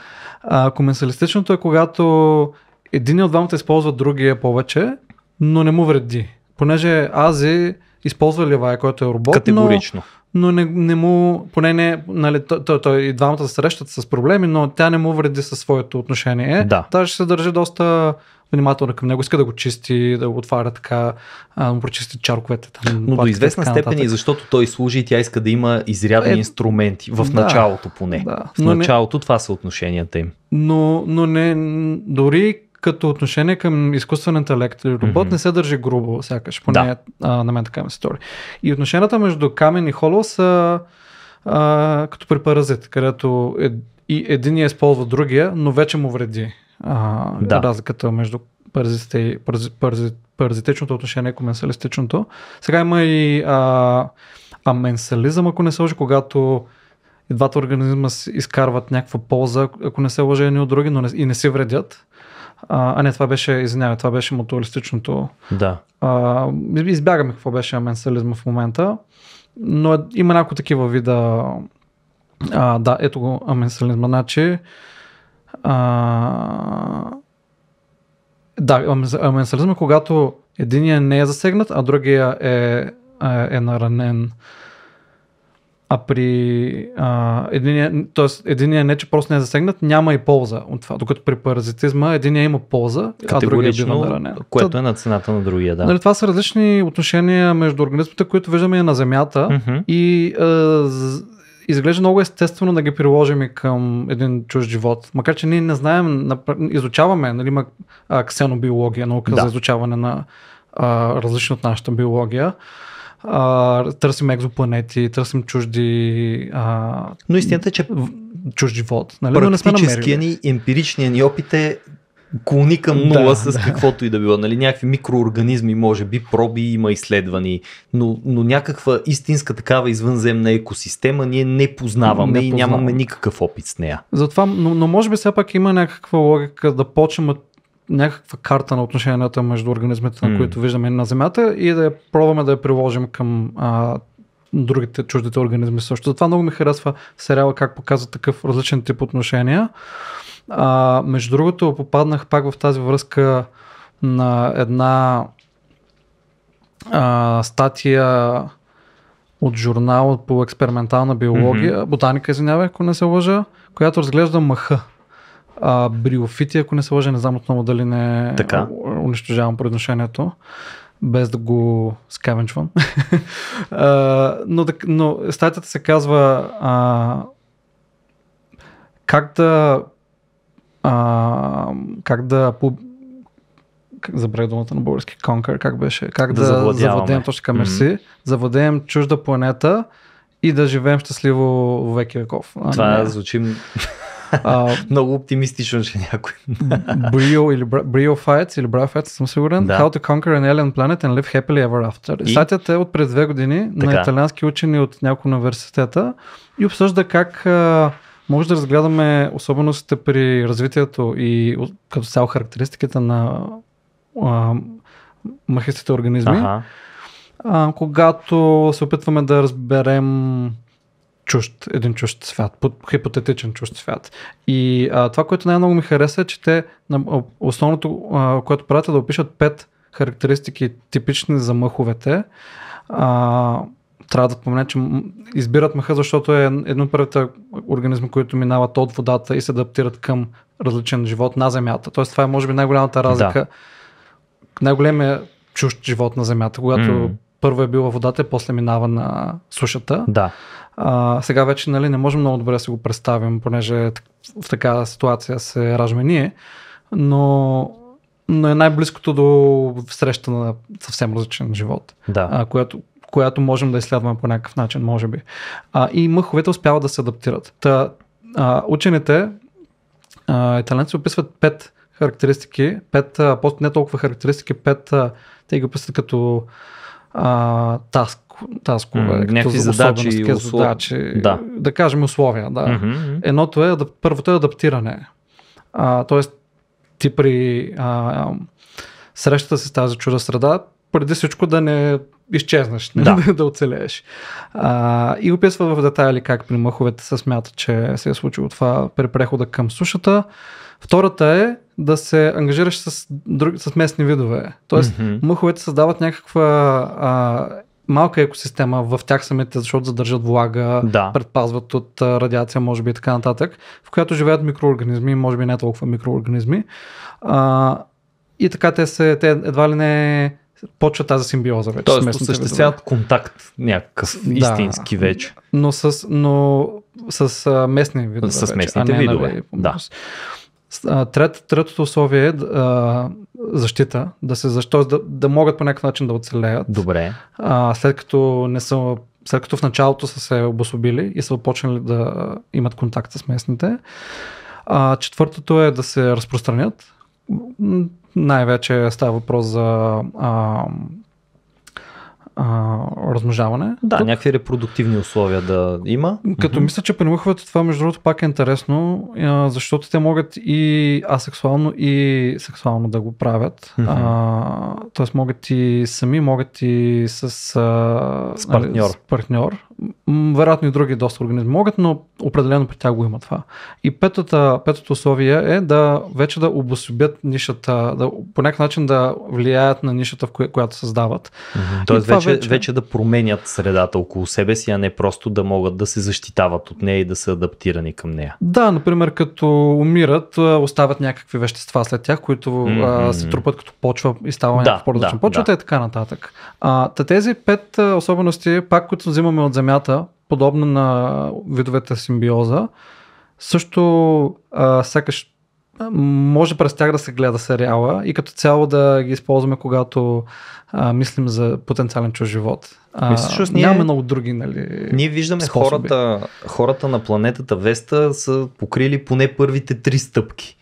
S2: А, комесалистичното е когато един от двамата използва другия повече, но не му вреди. Понеже Ази използва Левай, който е робот, Категорично. но, но не, не му, поне не, нали, той, той, той и двамата се срещат с проблеми, но тя не му вреди със своето отношение. Да. Та ще се държи доста внимателно към него, иска да го чисти, да го отваря така, да му прочисти чарковете. Там, Но до известна така, степен и
S1: защото той служи и тя иска да има изрядни е, инструменти, в да, началото поне. Да, в началото не, това са отношенията им.
S2: Но, но не, дори като отношение към изкуствен интелект или робот mm-hmm. не се държи грубо, сякаш, поне да. а, на мен така ми се стори. И отношенията между Камен и Холо са а, като при паразит, където е, и един я използва другия, но вече му вреди а, да. разликата между пързите, и пързи, паразит, паразитичното отношение и коменсалистичното. Сега има и а, аменсализъм, ако не се лъжи, когато и двата организма изкарват някаква полза, ако не се лъжи едни от други, но не, и не си вредят. А, а не, това беше, извинявай, това беше мутуалистичното. Да. А, избягаме какво беше аменсализма в момента, но е, има някои такива вида. А, да, ето го аменсализма. Значи, да, аменсализъм е когато единия не е засегнат, а другия е, е, е наранен. А при а, единия, т.е. единия не, че просто не е засегнат, няма и полза от това. Докато при паразитизма единия има полза, а другия бива наранен. Което
S1: е на цената на другия, да. Нали,
S2: това са различни отношения между организмите, които виждаме и на Земята. Mm-hmm. И а, изглежда много естествено да ги приложим и към един чуж живот. Макар, че ние не знаем, изучаваме, нали, има ксенобиология, наука да. за изучаване на а, различни от нашата биология. А, търсим екзопланети, търсим чужди. А, Но истината е, че чуж живот. Нали? Практическия ни, емпиричния
S1: ни опит е клони към нула да, с да. каквото и да било. Нали, някакви микроорганизми, може би, проби има изследвани, но, но някаква истинска такава извънземна екосистема ние не познаваме не познавам. и нямаме никакъв опит с нея.
S2: Затова, но, но може би все пак има някаква логика да почнем от някаква карта на отношенията между организмите, на mm. които виждаме на Земята и да я пробваме да я приложим към а, другите чуждите организми също. Затова много ми харесва сериала как показва такъв различен тип отношения. А, между другото, попаднах пак в тази връзка на една а, статия от журнал по експериментална биология, mm-hmm. ботаника, извинявай, ако не се лъжа, която разглежда маха. А, бриофити, ако не се лъжа, не знам отново дали не така. унищожавам произношението, без да го скавенчвам. но, но статията се казва а, как да а, как да забравя думата на български, конкър, как беше, как да, да завладеем, точно така, мерси, mm-hmm. завладеем чужда планета и да живеем щастливо веки веков. А, Това не, звучи а, много оптимистично, че някой. Брио или Брио Файтс или Файтс, съм сигурен. Да. How to conquer an alien planet and live happily ever after. И? Статията е от пред две години така. на италиански учени от няколко университета и обсъжда как може да разгледаме особеностите при развитието и като цяло характеристиката на а, махистите организми. Ага. А, когато се опитваме да разберем чужд, един чужд свят, хипотетичен чужд свят. И а, това, което най-много ми хареса е, че те основното, а, което правят е да опишат пет характеристики типични за мъховете. А, трябва да спомена, че избират маха, защото е едно от първите организми, които минават от водата и се адаптират към различен живот на Земята. Тоест това е може би най-голямата разлика. Да. най големият е чужд живот на Земята, когато mm. първо е била водата и после минава на сушата. Да. А, сега вече нали, не можем много добре да си го представим, понеже е в такава ситуация се раждаме ние, но но е най-близкото до среща на съвсем различен живот. Да. А, което, която можем да изследваме по някакъв начин, може би. А, и мъховете успяват да се адаптират. Та, а, учените, а, таленци описват пет характеристики, пет, а, не толкова характеристики, пет, а, те ги описват като а, таск, таскове, mm, като задачи, услов... задачи да. да кажем условия. Да. Mm-hmm. Едното е, първото е адаптиране. А, тоест, ти при а, срещата си с тази чужда среда, преди всичко да не изчезнеш, не? Нали, да. да оцелееш. А, и описва в детайли как при мъховете се смята, че се е случило това при прехода към сушата. Втората е да се ангажираш с, друг, с местни видове. Тоест, mm-hmm. мъховете създават някаква а, малка екосистема в тях самите, защото задържат влага, да. предпазват от радиация, може би и така нататък, в която живеят микроорганизми, може би не толкова микроорганизми. А, и така те, се, те едва ли не почва тази симбиоза вече. Тоест, осъществяват контакт някакъв да, истински вече. Но с, но с а, местни видове. С вече, местните а не нали, видове. да. Трет, третото условие е а, защита, да се защо, да, да могат по някакъв начин да оцелеят. Добре. А, след като не са след като в началото са се обособили и са започнали да имат контакт с местните. А, четвъртото е да се разпространят най-вече става въпрос за а, а, размножаване. Да, Тук,
S1: някакви репродуктивни условия да има.
S2: Като mm-hmm. мисля, че примуховете това между другото пак е интересно, защото те могат и асексуално и сексуално да го правят. Mm-hmm. А, тоест могат и сами, могат и с, а, с партньор. Нали, с партньор вероятно и други доста организми могат, но определено при тях го има това. И петата, петото условие е да вече да обособят нишата, да, по някакъв начин да влияят на нишата, в коя, която създават. Mm-hmm. Тоест вече, вече...
S1: вече да променят средата около себе си, а не просто да могат да се защитават от нея и да са адаптирани към нея.
S2: Да, например, като умират, оставят някакви вещества след тях, които mm-hmm. а, се трупат като почва и става да, някакъв по различно да, почвата да. и така нататък. А, тези пет особености, пак които взимаме от земята, Земята, подобна на видовете симбиоза, също а, сякаш може през тях да се гледа сериала и като цяло да ги използваме, когато а, мислим за потенциален чуж живот. А, Мислиш, ние, нямаме много други, нали? Ние виждаме хората,
S1: хората на планетата Веста са покрили поне първите три стъпки.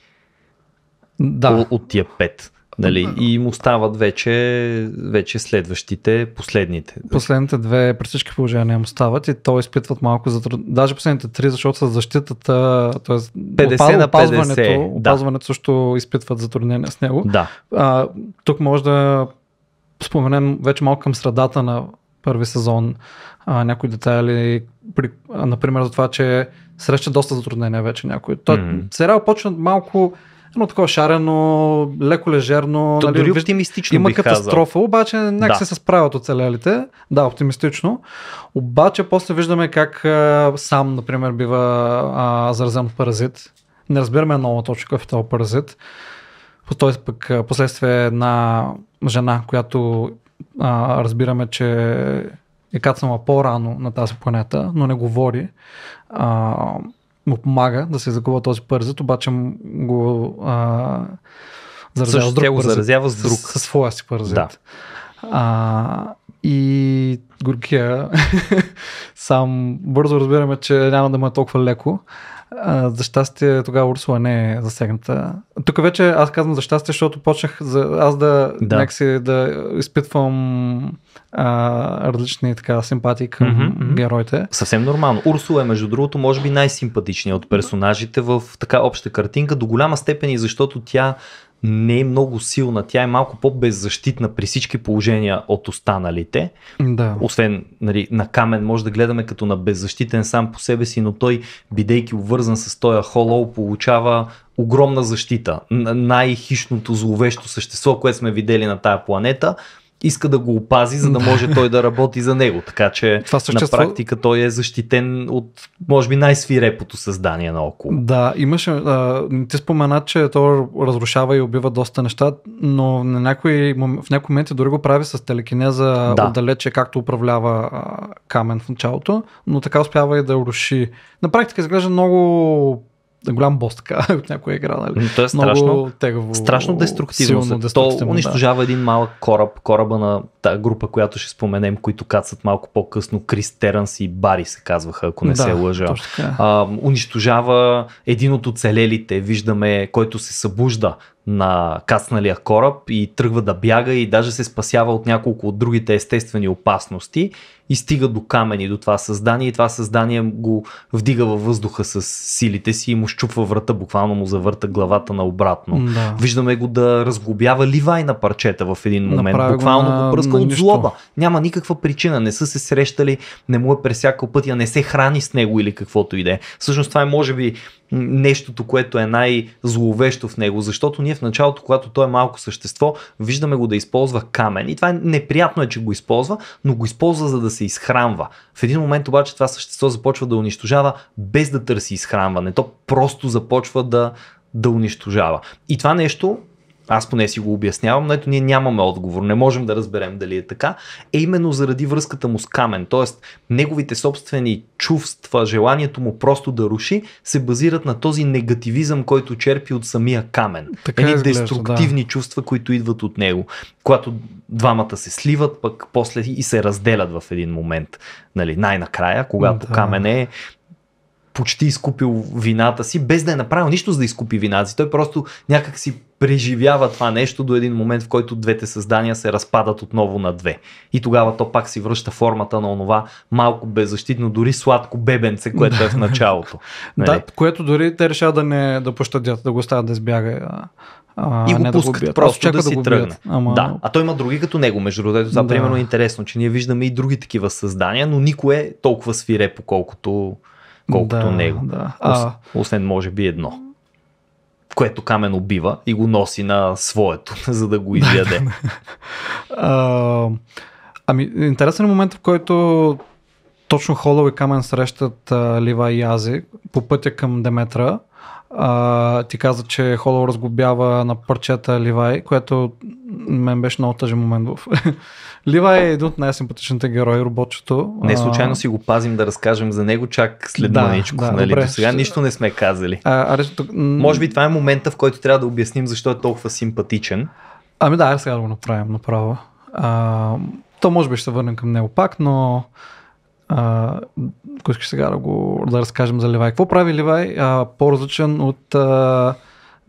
S1: Да. от тия пет. Нали, и им остават вече, вече следващите, последните.
S2: Последните две при всички положения им остават и то изпитват малко затруд... Даже последните три, защото са защитата, т.е. 50 опаз, на 50. опазването, опазването да. също изпитват затруднения с него. Да. А, тук може да споменем вече малко към средата на първи сезон а, някои детайли, при, а, например за това, че среща доста затруднения вече някои. Той, mm-hmm. Сериал почна малко едно такова шарено, леко лежерно. То, нали, дори оптимистично Има бих катастрофа, казал. обаче някак да. се справят оцелелите. Да, оптимистично. Обаче после виждаме как а, сам, например, бива а, заразен паразит. Не разбираме много точно какъв е този паразит. Той пък последствие е една жена, която а, разбираме, че е кацнала по-рано на тази планета, но не говори. А, му помага да се закува този пързът, обаче го а, заразява с друг го заразява с друг. Със своя си пързът. Да. А, и горкия сам бързо разбираме, че няма да му е толкова леко. А, за щастие тогава Урсула не е засегната. Тук вече аз казвам за щастие, защото почнах за, аз да, да. Някакси, да изпитвам а, различни така симпатии към mm-hmm. героите. Съвсем нормално.
S1: Урсула е между другото може би най-симпатичният от персонажите в така обща картинка до голяма степен и защото тя не е много силна, тя е малко по-беззащитна при всички положения от останалите. Да. Освен нали, на камен може да гледаме като на беззащитен сам по себе си, но той, бидейки обвързан с този холоу, получава огромна защита. Най-хищното зловещо същество, което сме видели на тая планета, иска да го опази, за да може той да работи за него. Така че Това същество... на практика той е защитен от, може би, най-свирепото създание на около.
S2: Да, имаше. А, ти спомена, че то разрушава и убива доста неща, но на някой, в някои моменти дори го прави с телекинеза да. отдалече, както управлява а, камен в началото, но така успява и да руши. На практика изглежда много голям бос така от някоя игра. Нали? Но то е страшно, тегаво, страшно деструктивно. Силно, деструктивно то унищожава
S1: да. един малък кораб, кораба на тази група, която ще споменем, които кацат малко по-късно. Крис Теренс и Бари се казваха, ако не да, се лъжа. А, унищожава един от оцелелите, виждаме, който се събужда на касналия кораб и тръгва да бяга и даже се спасява от няколко от другите естествени опасности и стига до камени, до това създание и това създание го вдига във въздуха с силите си и му щупва врата, буквално му завърта главата наобратно. Да. Виждаме го да разглобява Ливай на парчета в един момент, Направи буквално го, на... го пръска от злоба. Няма никаква причина, не са се срещали, не му е пресякал пътя, не се храни с него или каквото и да е. Всъщност това е може би нещото, което е най-зловещо в него, защото ние в началото, когато той е малко същество, виждаме го да използва камен и това е неприятно е, че го използва, но го използва за да се изхранва. В един момент обаче това същество започва да унищожава без да търси изхранване. То просто започва да, да унищожава. И това нещо аз поне си го обяснявам, но ето ние нямаме отговор, не можем да разберем дали е така, е именно заради връзката му с камен, т.е. неговите собствени чувства, желанието му просто да руши, се базират на този негативизъм, който черпи от самия камен. Така Едни изглежда, деструктивни да. чувства, които идват от него. Когато двамата се сливат, пък после и се разделят в един момент. Нали, най-накрая, когато да. камен е почти изкупил вината си, без да е направил нищо за да изкупи вината си. Той просто някак си преживява това нещо до един момент, в който двете създания се разпадат отново на две. И тогава то пак си връща формата на онова малко беззащитно, дори сладко бебенце, което е в началото. нали? Да,
S2: което дори те решават да не да пощадят, да го оставят да избяга. А, и го не пускат, да го просто чака да, да си да тръгне. Ама... Да,
S1: а той има други като него, между другото. Това да. примерно е интересно, че ние виждаме и други такива създания, но никое е толкова свирепо, колкото колкото да, него. Да. А... Освен може би едно. Което камен убива и го носи на своето, за да го изяде. Да, да, да.
S2: А, ами, интересен е момент, в който точно Холо и Камен срещат а, Лива и Ази по пътя към Деметра а, ти каза, че Холо разгубява на парчета Ливай, което мен беше много тъжен момент в. Ливай е един от най-симпатичните герои, робочето. Не случайно си
S1: го пазим да разкажем за него чак след да, маничко. Да, нали? Добре. До сега нищо не сме казали. А, а, тук... Може би това е момента, в който трябва да обясним защо е толкова симпатичен.
S2: Ами да, сега да го направим направо. А, то може би ще се върнем към него пак, но а, ако искаш сега да го да разкажем за Левай. Какво прави Левай а, по-различен от а,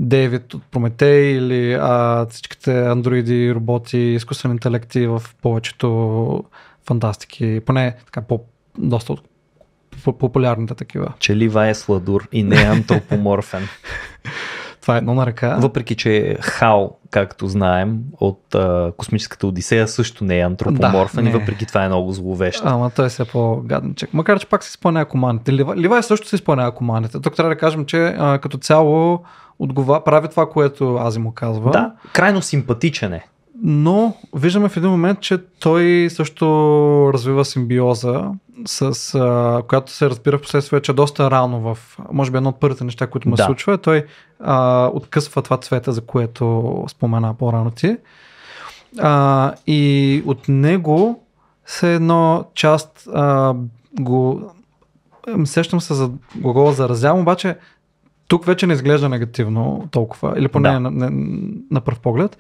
S2: Дейвид, от Прометей или а, всичките андроиди, роботи, изкуствен интелекти в повечето фантастики, поне така по, доста от популярните такива.
S1: Че Левай е сладур и не е антропоморфен.
S2: Това е едно на ръка.
S1: Въпреки, че Хал, както знаем, от а, космическата Одисея също не е антропоморфен да, не. и въпреки това е много зловещ. Ама
S2: той се е по-гадничък. Макар, че пак се изпълнява командите. Лива, Ливай е също се изпълнява командите. Тук трябва да кажем, че а, като цяло отгова, прави това, което Ази му казва. Да, крайно симпатичен е но виждаме в един момент, че той също развива симбиоза, с, а, която се разбира в последствие, че е доста рано в, може би едно от първите неща, които му да. случва, той а, откъсва това цвета, за което спомена по-рано ти. А, и от него се едно част а, го сещам се за глагола заразявам, обаче тук вече не изглежда негативно толкова, или поне да. на, на, на пръв поглед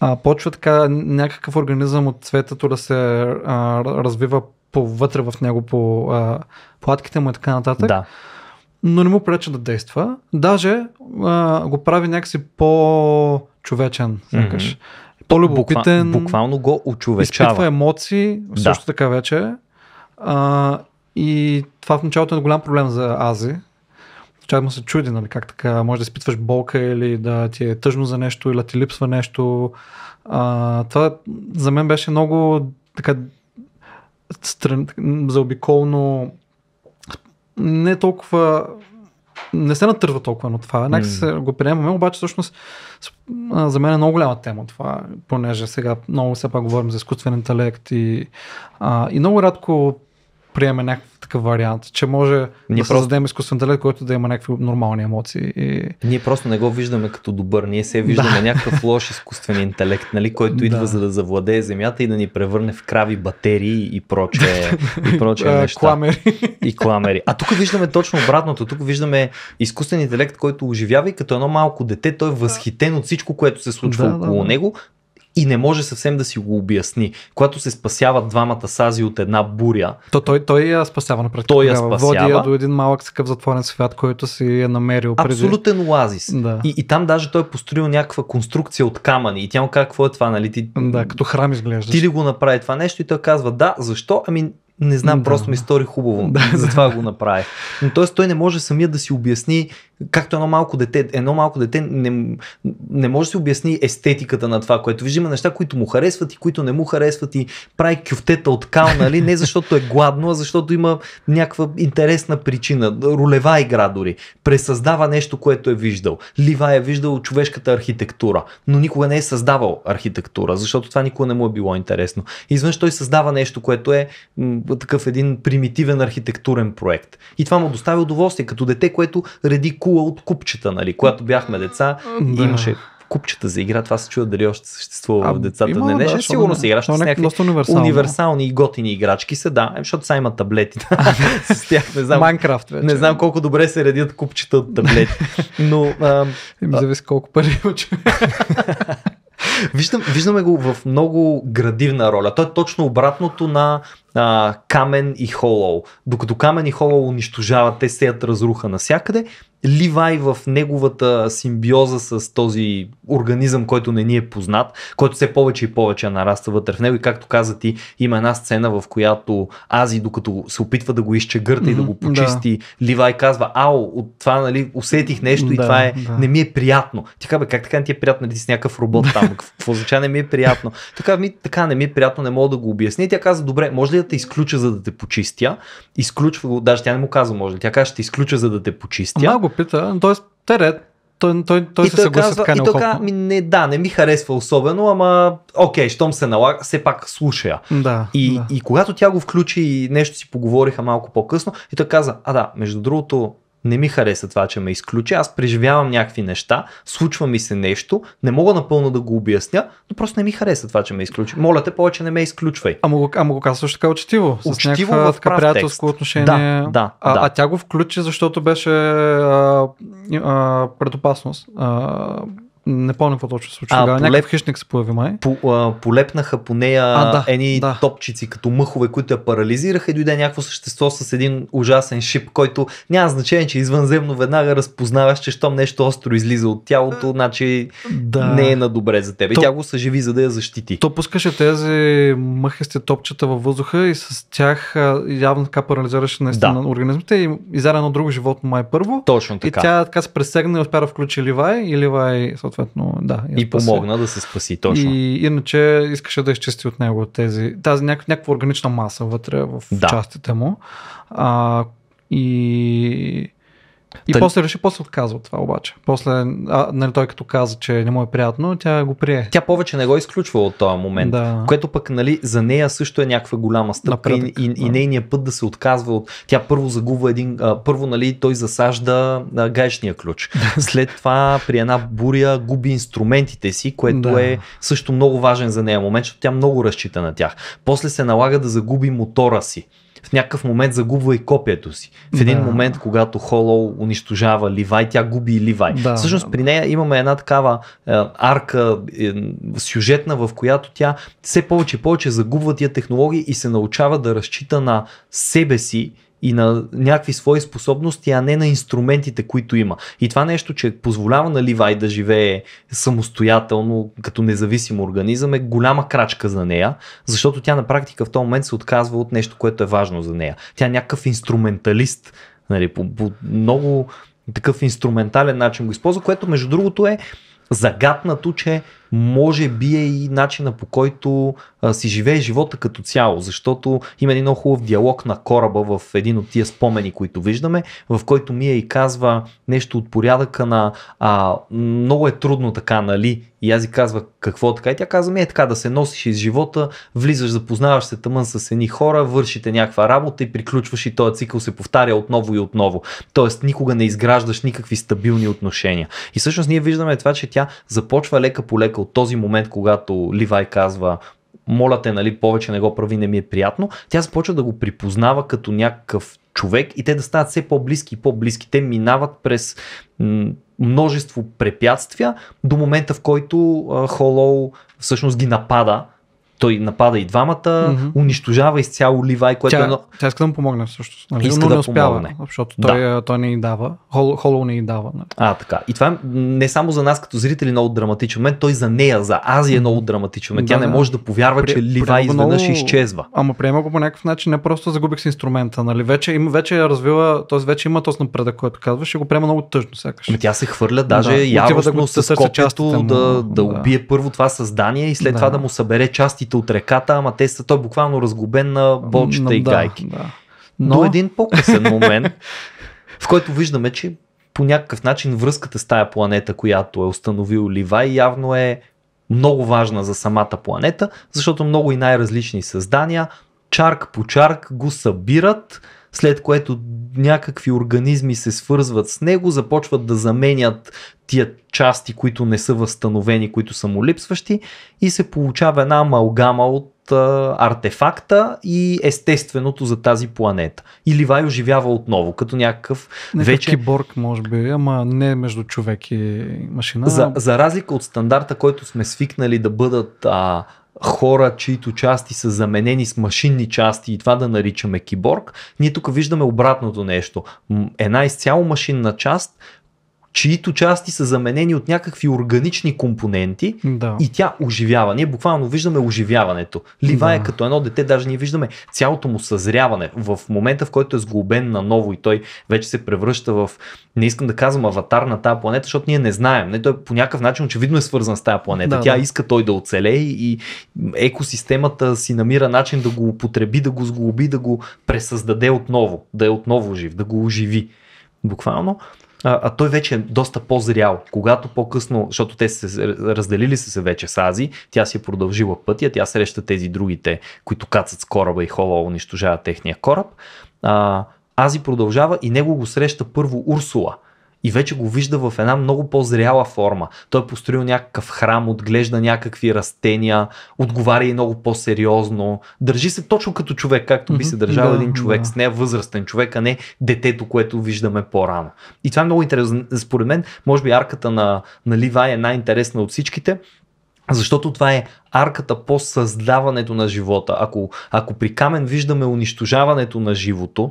S2: а, почва така някакъв организъм от цветето да се а, развива повътре в него, по а, платките му и така нататък. Да. Но не му пречи да действа. Даже а, го прави някакси по-човечен, сякаш. Mm-hmm. По-любопитен. Буква, буквално го очовечава. Изпитва емоции, да. също така вече. А, и това в началото е голям проблем за Ази, Чак му се чуди, нали, как така може да изпитваш болка или да ти е тъжно за нещо или да ти липсва нещо. А, това за мен беше много така стран, заобиколно не толкова не се натърва толкова на това. Някак се го приемаме, обаче всъщност за мен е много голяма тема това, понеже сега много все пак говорим за изкуствен интелект и, а, и много рядко приеме някакъв такъв вариант, че може ние да просто... създадем изкуствен интелект, който да има някакви нормални емоции. И... Ние просто не го виждаме като добър,
S1: ние се виждаме да. някакъв лош изкуствен интелект, нали, който да. идва за да завладее земята и да ни превърне в крави батерии и прочее, и прочее неща. Кламери. И кламери. А тук виждаме точно обратното, тук виждаме изкуствен интелект, който оживява и като едно малко дете, той е възхитен от всичко, което се случва да, около да, да. него, и не може съвсем да си го обясни. Когато се спасяват двамата сази от една буря.
S2: То той, той я спасява напред. Той я спасява. Води я до един малък такъв затворен свят, който си е намерил. Преди... Абсолютен
S1: оазис. Да.
S2: И, и, там даже той е
S1: построил някаква конструкция от камъни. И тя му казва, какво е това, нали? Ти... Да, като храм изглежда. Ти ли го направи това нещо? И той казва, да, защо? Ами не знам, да. просто ми стори хубаво. Да, затова да. го направих. Но т.е. той не може самия да си обясни, както едно малко дете, едно малко дете не, не може да си обясни естетиката на това, което вижда. Има неща, които му харесват и които не му харесват и прави кюфтета от кал, нали? Не защото е гладно, а защото има някаква интересна причина. Ролева игра дори. Пресъздава нещо, което е виждал. Лива е виждал човешката архитектура, но никога не е създавал архитектура, защото това никога не му е било интересно. Извън, той създава нещо, което е такъв един примитивен архитектурен проект. И това му доставя удоволствие, като дете, което реди кула от купчета, нали? Когато бяхме деца, да. имаше купчета за игра, това се чува дали още съществува а, в децата. Има, не, не, да, сигурно се играш е с някакви универсално. универсални и готини играчки са, да, ами, защото са има таблети. с тях не знам. Майнкрафт вече. Не знам колко добре се редят купчета от таблети.
S2: Но... А, Ми зависи колко пари
S1: виждам, виждаме го в много градивна роля. Той е точно обратното на а, Камен и Холоу. Докато Камен и Холоу унищожават, те сеят разруха навсякъде, Ливай в неговата симбиоза с този организъм, който не ни е познат, който все повече и повече нараства вътре в него и както каза ти, има една сцена в която Ази, докато се опитва да го изчегърта mm-hmm, и да го почисти, да. Ливай казва, ао, от това нали, усетих нещо да, и това е, да. не ми е приятно. Ти казва, как така не ти е приятно, нали, с някакъв робот там, какво означава не ми е приятно. Така, ми, така не ми е приятно, не мога да го обясня. И тя каза, добре, може ли да те изключа, за да те почистя? Изключва го, даже тя не му казва, може ли,
S2: тя казва, ще те изключа, за да те почистя го пита, е- т.е. тере, той, той, той той се съгласи казва, така И той казва, ми
S1: не, да, не ми харесва особено, ама окей, щом се налага, все пак слушая. Да, и, да. и когато тя го включи и нещо си поговориха малко по-късно, и той каза, а да, между другото, не ми хареса това, че ме изключи, аз преживявам някакви неща, случва ми се нещо, не мога напълно да го обясня, но просто не ми хареса това, че ме изключи. Моля те, повече не ме изключвай.
S2: Ама го, ама го казваш така учтиво. С учтиво в така приятелско текст. отношение. Да, да, а, да. а тя го включи, защото беше а, а, предопасност. А, не помня какво точно се случва. А, полеп... Някакъв хищник се появи май.
S1: По, а, полепнаха по нея а, да, едни да. топчици като мъхове, които я парализираха и дойде някакво същество с един ужасен шип, който няма значение, че е извънземно веднага разпознаваш, че щом нещо остро излиза от тялото, е, значи да. не е на добре за теб. То... Тя го съживи, за да я защити.
S2: То пускаше тези мъхести топчета във въздуха и с тях явно така парализираше наистина да. организмите и изяде едно друго животно май първо. Точно така. И тя така се пресегна и успя да включи Ливай и Ливай съответно, да. И, и помогна да се спаси, точно. И иначе искаше да изчисти от него тези, тази няк- някаква органична маса вътре в да. частите му. А, и и Та... после реши, после отказва от това обаче. После, а, нали, той като каза, че не му е приятно, тя го прие.
S1: Тя повече не го изключва от този
S2: момент, да. което пък нали, за
S1: нея също е някаква голяма стъпка Напредък, и, и, да. и нейният път да се отказва от... Тя първо загубва един... А, първо нали, той засажда а, гайшния ключ. След това при една буря губи инструментите си, което да. е също много важен за нея момент, защото тя много разчита на тях. После се налага да загуби мотора си в някакъв момент загубва и копието си. В един да. момент, когато Холоу унищожава Ливай, тя губи и Ливай. Да. Всъщност при нея имаме една такава е, арка е, сюжетна, в която тя все повече и повече загубва тия технологии и се научава да разчита на себе си и на някакви свои способности, а не на инструментите, които има. И това нещо, че позволява на Ливай да живее самостоятелно, като независим организъм, е голяма крачка за нея, защото тя на практика в този момент се отказва от нещо, което е важно за нея. Тя е някакъв инструменталист, нали, по, по много такъв инструментален начин го използва, което между другото е загатнато, че може би е и начина по който а, си живее живота като цяло, защото има един много хубав диалог на кораба в един от тия спомени, които виждаме, в който Мия и казва нещо от порядъка на а, много е трудно така, нали? И аз и казва какво е така. И тя казва ми е така да се носиш из живота, влизаш, запознаваш се тъмън с едни хора, вършите някаква работа и приключваш и този цикъл се повтаря отново и отново. Тоест никога не изграждаш никакви стабилни отношения. И всъщност ние виждаме това, че тя започва лека по лека разлика от този момент, когато Ливай казва моля те, нали, повече не го прави, не ми е приятно, тя започва да го припознава като някакъв човек и те да стават все по-близки и по-близки. Те минават през множество препятствия до момента, в който Холоу всъщност ги напада той напада и двамата, mm-hmm. унищожава изцяло Ливай, което тя, е...
S2: Тя иска да му помогне всъщност, нали? иска но да не успява, помогне. защото да. той, е, той не й дава, Хол, Холо не й дава. Нали? А,
S1: така. И това не само за нас като зрители е много драматичен момент, той за нея, за Азия е много драматичен момент. Да, тя да. не може да повярва, При, че Ливай изведнъж много... изчезва.
S2: Ама приема го по някакъв начин, не просто загубих с инструмента, нали? Вече, им, вече развива, т.е. вече има този напредък, който казваш, ще го приема много тъжно сякаш. Ами тя се хвърля даже да. яростно да с копието, да, да, убие
S1: първо това създание и след това да му събере части гайките от реката, ама те са, той е буквално разгубен на болчета Но, и да, гайки. Да.
S2: Но... До един по-късен момент,
S1: в който виждаме, че по някакъв начин връзката с тая планета, която е установил Ливай, явно е много важна за самата планета, защото много и най-различни създания, чарк по чарк го събират, след което някакви организми се свързват с него, започват да заменят тия части, които не са възстановени, които са му липсващи и се получава една амалгама от артефакта и естественото за тази планета. И Ливай оживява отново, като
S2: някакъв, някакъв вече... киборг, може би, ама не между човек и машина. За, за
S1: разлика от стандарта, който сме свикнали да бъдат а, хора, чието части са заменени с машинни части и това да наричаме киборг, ние тук виждаме обратното нещо. Една изцяло машинна част, чието части са заменени от някакви органични компоненти да. и тя оживява. Ние буквално виждаме оживяването. Лива е да. е като едно дете, даже ние виждаме цялото му съзряване в момента, в който е сглобен на ново и той вече се превръща в, не искам да казвам аватар на тази планета, защото ние не знаем. Не, той по някакъв начин очевидно е свързан с тази планета. Да, тя да. иска той да оцелее и екосистемата си намира начин да го употреби, да го сглоби, да го пресъздаде отново, да е отново жив, да го оживи. Буквално а, а той вече е доста по-зрял. Когато по-късно, защото те се разделили са се вече с Ази, тя си е продължила пътя, тя среща тези другите, които кацат с кораба и хова унищожават техния кораб. А, Ази продължава и него го среща първо Урсула, и вече го вижда в една много по-зряла форма. Той е построил някакъв храм, отглежда някакви растения, отговаря и много по-сериозно, държи се точно като човек, както би се държал да, един човек да. с нея, възрастен човек, а не детето, което виждаме по-рано. И това е много интересно. Според мен, може би арката на, на Ливай е най-интересна от всичките, защото това е арката по създаването на живота. Ако, ако при камен виждаме унищожаването на живото,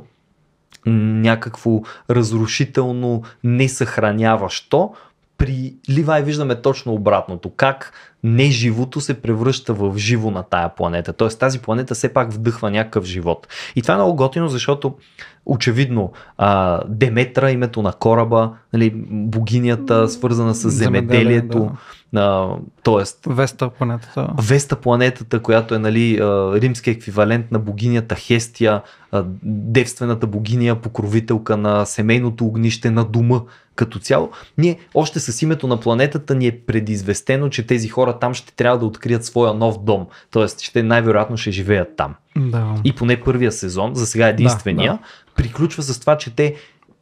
S1: някакво разрушително, несъхраняващо. При Ливай виждаме точно обратното. Как неживото се превръща в живо на тая планета. Тоест тази планета все пак вдъхва някакъв живот. И това е много готино, защото очевидно Деметра, името на кораба, нали, богинята свързана с земеделието, на, тоест,
S2: Веста планетата.
S1: Веста планетата, която е нали, римски еквивалент на богинята Хестия, девствената богиня, покровителка на семейното огнище, на дома като цяло. Ние още с името на планетата ни е предизвестено, че тези хора там ще трябва да открият своя нов дом. Тоест, ще най-вероятно ще живеят там. Да. И поне първия сезон, за сега единствения, да, да. приключва с това, че те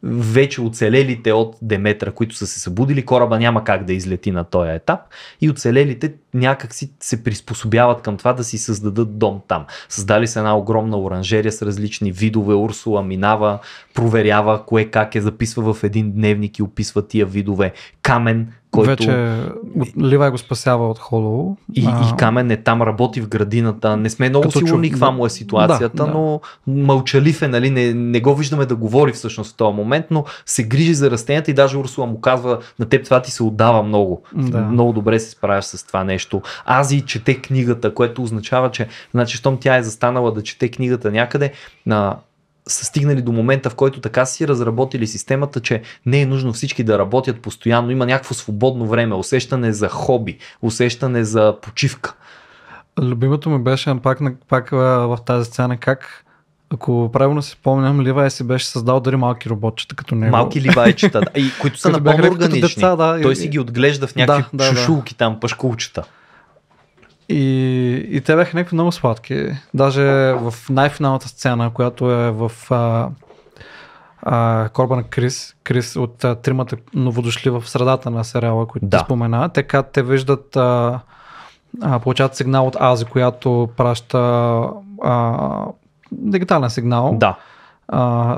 S1: вече оцелелите от Деметра, които са се събудили, кораба няма как да излети на този етап и оцелелите някак си се приспособяват към това да си създадат дом там. Създали се една огромна оранжерия с различни видове. Урсула минава, проверява кое как е, записва в един дневник и описва тия видове. Камен който... Вече
S2: Ливай го спасява от Холоу. И, а... и
S1: Камен е там, работи в градината. Не сме много Като сигурни чу... каква му е ситуацията, да, да. но мълчалив е, нали? не, не го виждаме да говори всъщност в този момент, но се грижи за растенията и даже Урсула му казва, на теб това ти се отдава много. Да. Много добре се справяш с това нещо. Аз и чете книгата, което означава, че значи, щом тя е застанала да чете книгата някъде, на са стигнали до момента, в който така си разработили системата, че не е нужно всички да работят постоянно. Има някакво свободно време, усещане за
S2: хоби, усещане за почивка. Любимото ми беше пак, пак в тази сцена как ако правилно си спомням, Ливай си беше създал дори малки роботчета като него. Малки ливайчета, и които са напълно органични. Деца, да, Той и... си ги отглежда в някакви да, да, шушулки
S1: да. там, пашкулчета.
S2: И, и те бяха някакви много сладки. Даже в най-финалната сцена, която е в а, а, корба на Крис, Крис от а, тримата новодошли в средата на сериала, които да. ти спомена, те, като те виждат, а, а, получават сигнал от Ази, която праща а, дигитален сигнал. Да.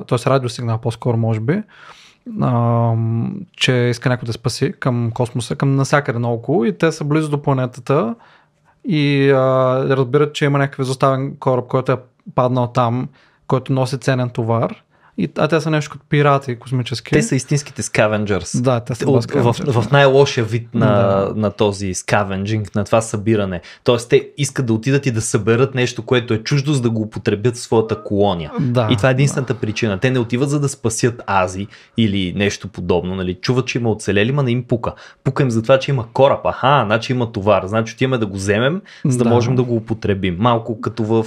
S2: т.е. радиосигнал по-скоро, може би а, че иска някой да спаси към космоса, към насякъде наоколо и те са близо до планетата и а, разбират, че има някакъв изоставен кораб, който е паднал там, който носи ценен товар и, а те са нещо като пирати космически. Те са истинските скавенджърс. Да, те са от, В, в най-лошия вид на, да.
S1: на този скавенджинг, на това събиране. Тоест те искат да отидат и да съберат нещо, което е чуждо, за да го употребят в своята колония. Да, и това е единствената да. причина. Те не отиват за да спасят Ази или нещо подобно. Нали? Чуват, че има оцелели, ма не им пука. Пука им за това, че има кораб. Аха, значи има товар. Значи отиваме да го вземем, за да, да можем да го употребим. Малко като в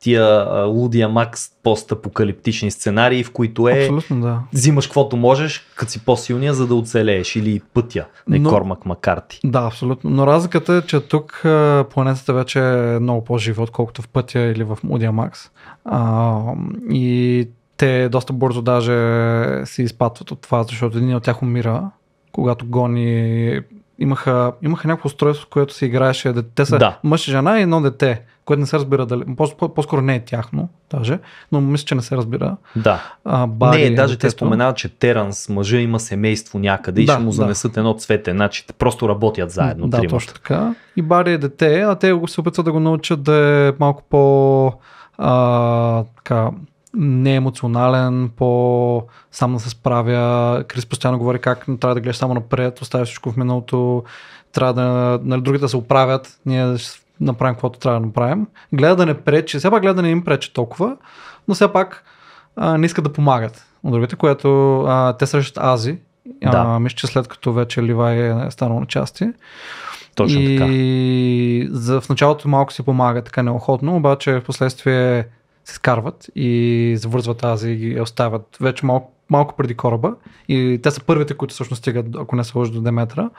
S1: тия Лудия Макс постапокалиптични сценарии, в които е Абсолютно, да. взимаш каквото можеш, като си по-силния, за да оцелееш или пътя на Но... Кормак Макарти.
S2: Да, абсолютно. Но разликата е, че тук планетата вече е много по-жива, отколкото в пътя или в Мудия Макс. А, и те доста бързо даже се изпатват от това, защото един от тях умира, когато гони имаха, имаха някакво устройство, което се играеше. Те са да. мъж и жена и едно дете което не се разбира дали. По-скоро не е тяхно, даже, но мисля, че не се разбира. Да. А, Бари, не, е даже детето. те споменават,
S1: че Теранс, мъжа има семейство някъде да, и ще му занесат да. едно цвете. Значи просто работят заедно. Да, тримат. точно
S2: така. И Бари е дете, а те се опитват да го научат да е малко по. А, така, неемоционален, по само да се справя. Крис постоянно говори как трябва да гледаш само напред, оставя всичко в миналото, трябва да, нали, другите да се оправят, ние направим каквото трябва да направим. Гледа да не пречи, все пак гледа да не им пречи толкова, но все пак а, не искат да помагат на другите, което а, те срещат Ази. Да. А, мисля, че след като вече Ливай е станал на части. Точно и така. И за, в началото малко си помага така неохотно, обаче в последствие се скарват и завързват тази и ги оставят вече малко, малко преди кораба. И те са първите, които всъщност стигат, ако не се лъжа, до Деметра.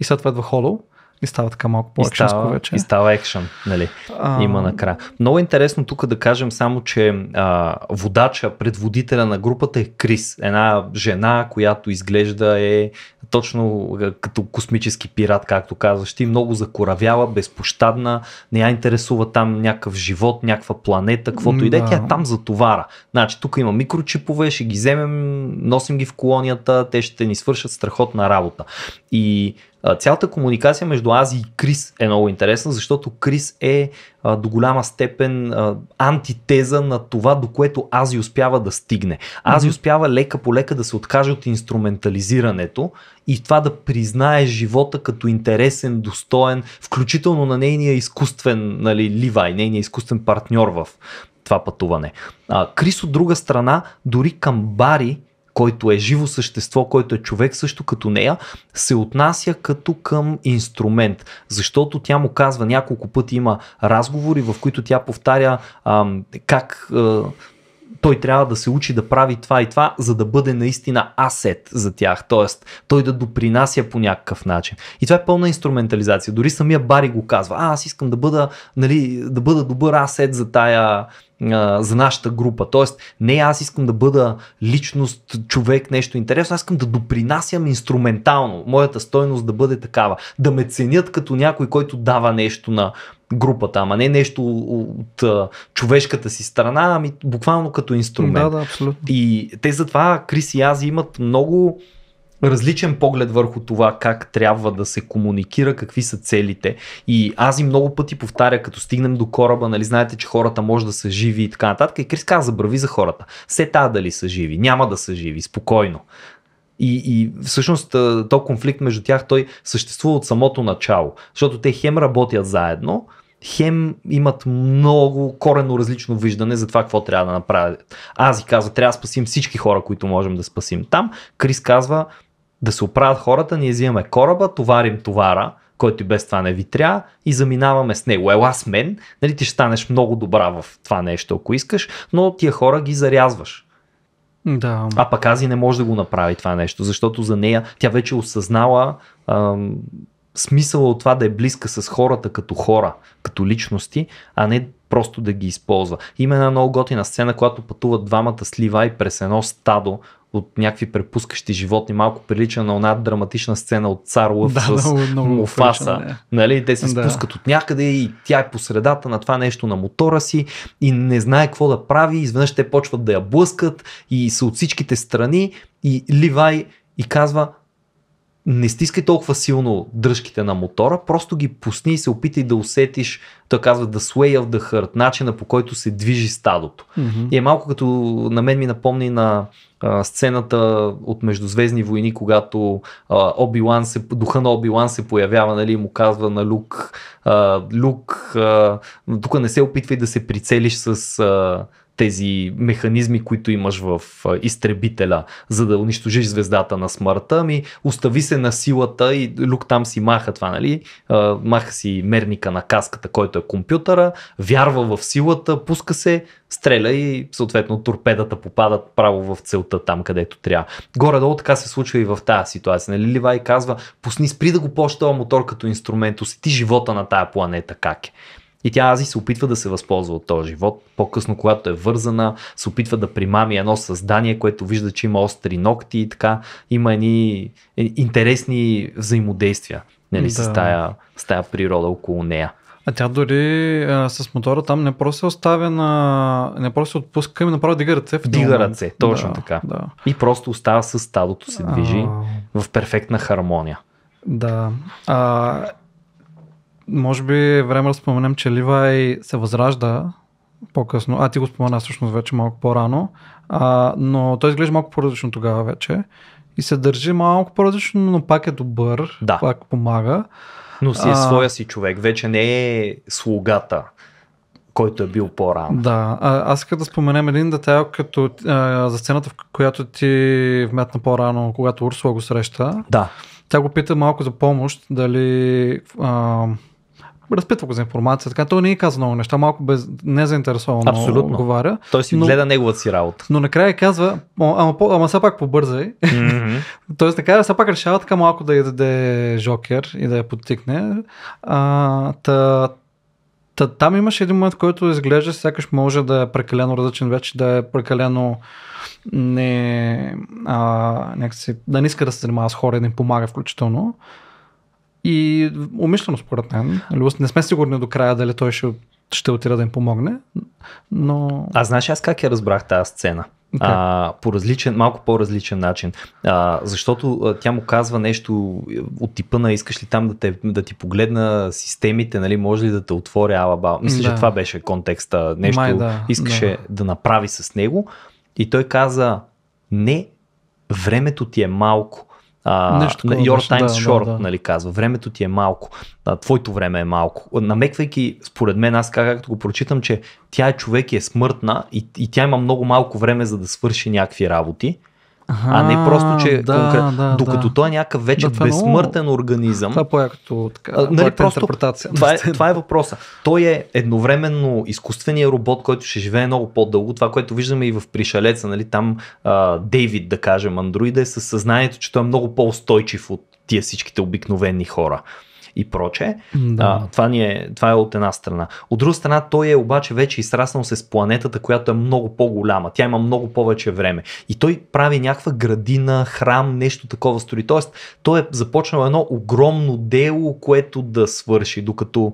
S2: И след това идва Холоу. И става така малко по-екшенско вече. И става екшен,
S1: нали? А... Има накрая. Много интересно тук да кажем само, че а, водача, предводителя на групата е Крис. Една жена, която изглежда е точно като космически пират, както казваш ти, много закоравява, безпощадна, не я интересува там някакъв живот, някаква планета, каквото да. и да е, тя там затовара. Значи тук има микрочипове, ще ги вземем, носим ги в колонията, те ще ни свършат страхотна работа. И Цялата комуникация между Ази и Крис е много интересна, защото Крис е а, до голяма степен а, антитеза на това, до което Ази успява да стигне. Ази mm-hmm. успява лека по лека да се откаже от инструментализирането и това да признае живота като интересен, достоен, включително на нейния изкуствен, нали, Ливай, нейния изкуствен партньор в това пътуване. А, Крис от друга страна, дори към Бари, който е живо същество, който е човек също като нея, се отнася като към инструмент. Защото тя му казва няколко пъти има разговори, в които тя повтаря ам, как. А, той трябва да се учи да прави това и това, за да бъде наистина асет за тях, т.е. той да допринася по някакъв начин. И това е пълна инструментализация. Дори самия Бари го казва, а, аз искам да бъда, нали, да бъда добър асет за тая, а, за нашата група. Тоест, не аз искам да бъда личност, човек, нещо интересно, аз искам да допринасям инструментално моята стойност да бъде такава. Да ме ценят като някой, който дава нещо на групата, ама не нещо от а, човешката си страна, ами буквално като инструмент. Да, да, абсолютно. И те затова Крис и Ази имат много различен поглед върху това как трябва да се комуникира, какви са целите. И аз и много пъти повтаря, като стигнем до кораба, нали, знаете, че хората може да са живи и така нататък. И Крис каза, забрави за хората. Все та дали са живи, няма да са живи, спокойно. И, и всъщност то конфликт между тях той съществува от самото начало, защото те хем работят заедно, хем имат много корено различно виждане за това какво трябва да направят. Ази казва, трябва да спасим всички хора, които можем да спасим там. Крис казва, да се оправят хората, ние взимаме кораба, товарим товара, който и без това не ви трябва и заминаваме с него. Ела с мен, нали, ти ще станеш много добра в това нещо, ако искаш, но тия хора ги зарязваш. Да. А пък Ази не може да го направи това нещо, защото за нея тя вече осъзнала ам, смисъла от това да е близка с хората като хора, като личности, а не просто да ги използва. Има една много готина сцена, когато пътуват двамата с Ливай през едно стадо от някакви препускащи животни, малко прилича на една драматична сцена от Цар Лъв да, с много, много Муфаса. да. нали? Те се спускат да. от някъде и тя е по средата на това нещо на мотора си и не знае какво да прави. Изведнъж те почват да я блъскат и са от всичките страни и Ливай и казва, не стискай толкова силно дръжките на мотора, просто ги пусни и се опитай да усетиш, той казва да sway of the hurt, начина по който се движи стадото. Mm-hmm. И е малко като на мен ми напомни на а, сцената от Междузвездни войни, когато а, Оби-Лан се, духа на Оби-Лан се появява, нали, му казва на Люк, а, Люк, а, тук не се опитвай да се прицелиш с а, тези механизми, които имаш в изтребителя, за да унищожиш звездата на смъртта ми, остави се на силата и Люк там си маха това, нали? Маха си мерника на каската, който е компютъра, вярва в силата, пуска се, стреля и съответно торпедата попадат право в целта там, където трябва. Горе-долу така се случва и в тази ситуация. Нали? Ливай казва, пусни, спри да го почва мотор като инструмент, усети живота на тая планета как е. И тя Ази се опитва да се възползва от този живот. По-късно, когато е вързана, се опитва да примами едно създание, което вижда, че има остри ногти и така. Има едни е, интересни взаимодействия нали, да. с, тая, с тая природа около нея.
S2: А тя дори а, е, с мотора там не просто се оставя на... не просто се отпуска, и ами направо дига ръце. В дига ръце, точно да,
S1: така. Да. И просто остава с стадото се движи а... в перфектна хармония.
S2: Да. А, може би е време да споменем, че Ливай се възражда по-късно. А, ти го спомена всъщност вече малко по-рано. А, но той изглежда малко по-различно тогава вече. И се държи малко по-различно, но пак е добър. Да. Пак помага. Но си е а, своя
S1: си човек. Вече не е слугата който е бил по-рано.
S2: Да, а, аз искам да споменем един детайл като, а, за сцената, в която ти вметна по-рано, когато Урсула го среща. Да. Тя го пита малко за помощ, дали а, разпитва го за информация, така той не е каза много неща, малко без, незаинтересовано Абсолютно. говоря. Той си но, гледа
S1: неговата си работа.
S2: Но накрая казва, ама, ама, ама сега пак побързай. Mm-hmm. Тоест така, все пак решава така малко да я даде жокер и да я подтикне. А, та, Та, там имаше един момент, който изглежда сякаш може да е прекалено различен вече, да е прекалено не, а, някакси, да не иска да се занимава с хора и да им помага включително. И умишлено, според мен. Нали, не сме сигурни до края дали той ще, ще отида да им помогне, но...
S1: А знаеш аз как я разбрах тази сцена? Okay. А, по различен, малко по-различен начин. А, защото а, тя му казва нещо е, от типа на искаш ли там да, те, да ти погледна системите, нали, може ли да те отворя алаба. Мисля, да. че това беше контекста. Нещо Май, да. искаше да. да направи с него. И той каза, не, времето ти е малко а, Нещо, нали, такова, your time's да, short, да, да. нали казва. Времето ти е малко, а, твоето време е малко. Намеквайки, според мен, аз как, както го прочитам, че тя е човек и е смъртна и, и тя има много малко време за да свърши някакви работи а а не просто, че да, конкрет... да, докато да. той е някакъв вече да, е безсмъртен много... организъм. Това е по-якото така, а, нали, просто, интерпретация. Това е, това е въпроса. Той е едновременно изкуственият робот, който ще живее много по-дълго. Това, което виждаме и в Пришалеца, нали, там а, Дейвид, да кажем, андроида е със съзнанието, че той е много по-устойчив от тия всичките обикновени хора и проче. Да. А, това, ни е, това е от една страна. От друга страна, той е обаче вече израснал се с планетата, която е много по-голяма. Тя има много повече време. И той прави някаква градина, храм, нещо такова стори. Тоест, той е започнал едно огромно дело, което да свърши, докато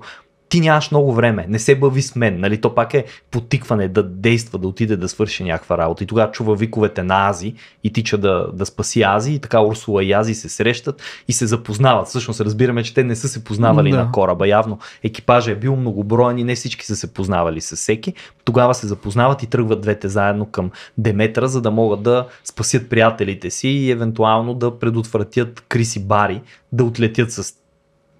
S1: ти нямаш много време, не се бъви с мен, нали, то пак е потикване да действа, да отиде да свърши някаква работа и тогава чува виковете на Ази и тича да, да спаси Ази и така Урсула и Ази се срещат и се запознават, всъщност разбираме, че те не са се познавали да. на кораба, явно екипажа е бил многоброен и не всички са се познавали с всеки, тогава се запознават и тръгват двете заедно към Деметра, за да могат да спасят приятелите си и евентуално да предотвратят Крис и Бари да отлетят с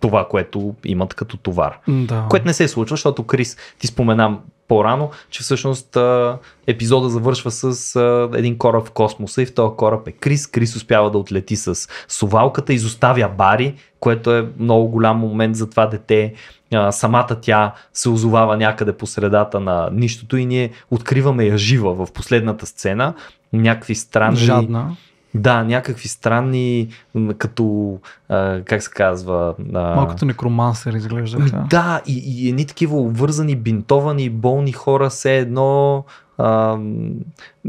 S1: това, което имат като товар. Да. Което не се случва, защото Крис, ти споменам по-рано, че всъщност а, епизода завършва с а, един кораб в космоса и в този кораб е Крис. Крис успява да отлети с сувалката, изоставя Бари, което е много голям момент за това дете. А, самата тя се озовава някъде по средата на нищото и ние откриваме я жива в последната сцена. Някакви странни... Жадна да, някакви странни, като, а, как се казва... А... Малкото
S2: некромансер изглежда. Да,
S1: да и, и едни такива обвързани, бинтовани, болни хора, все едно... А,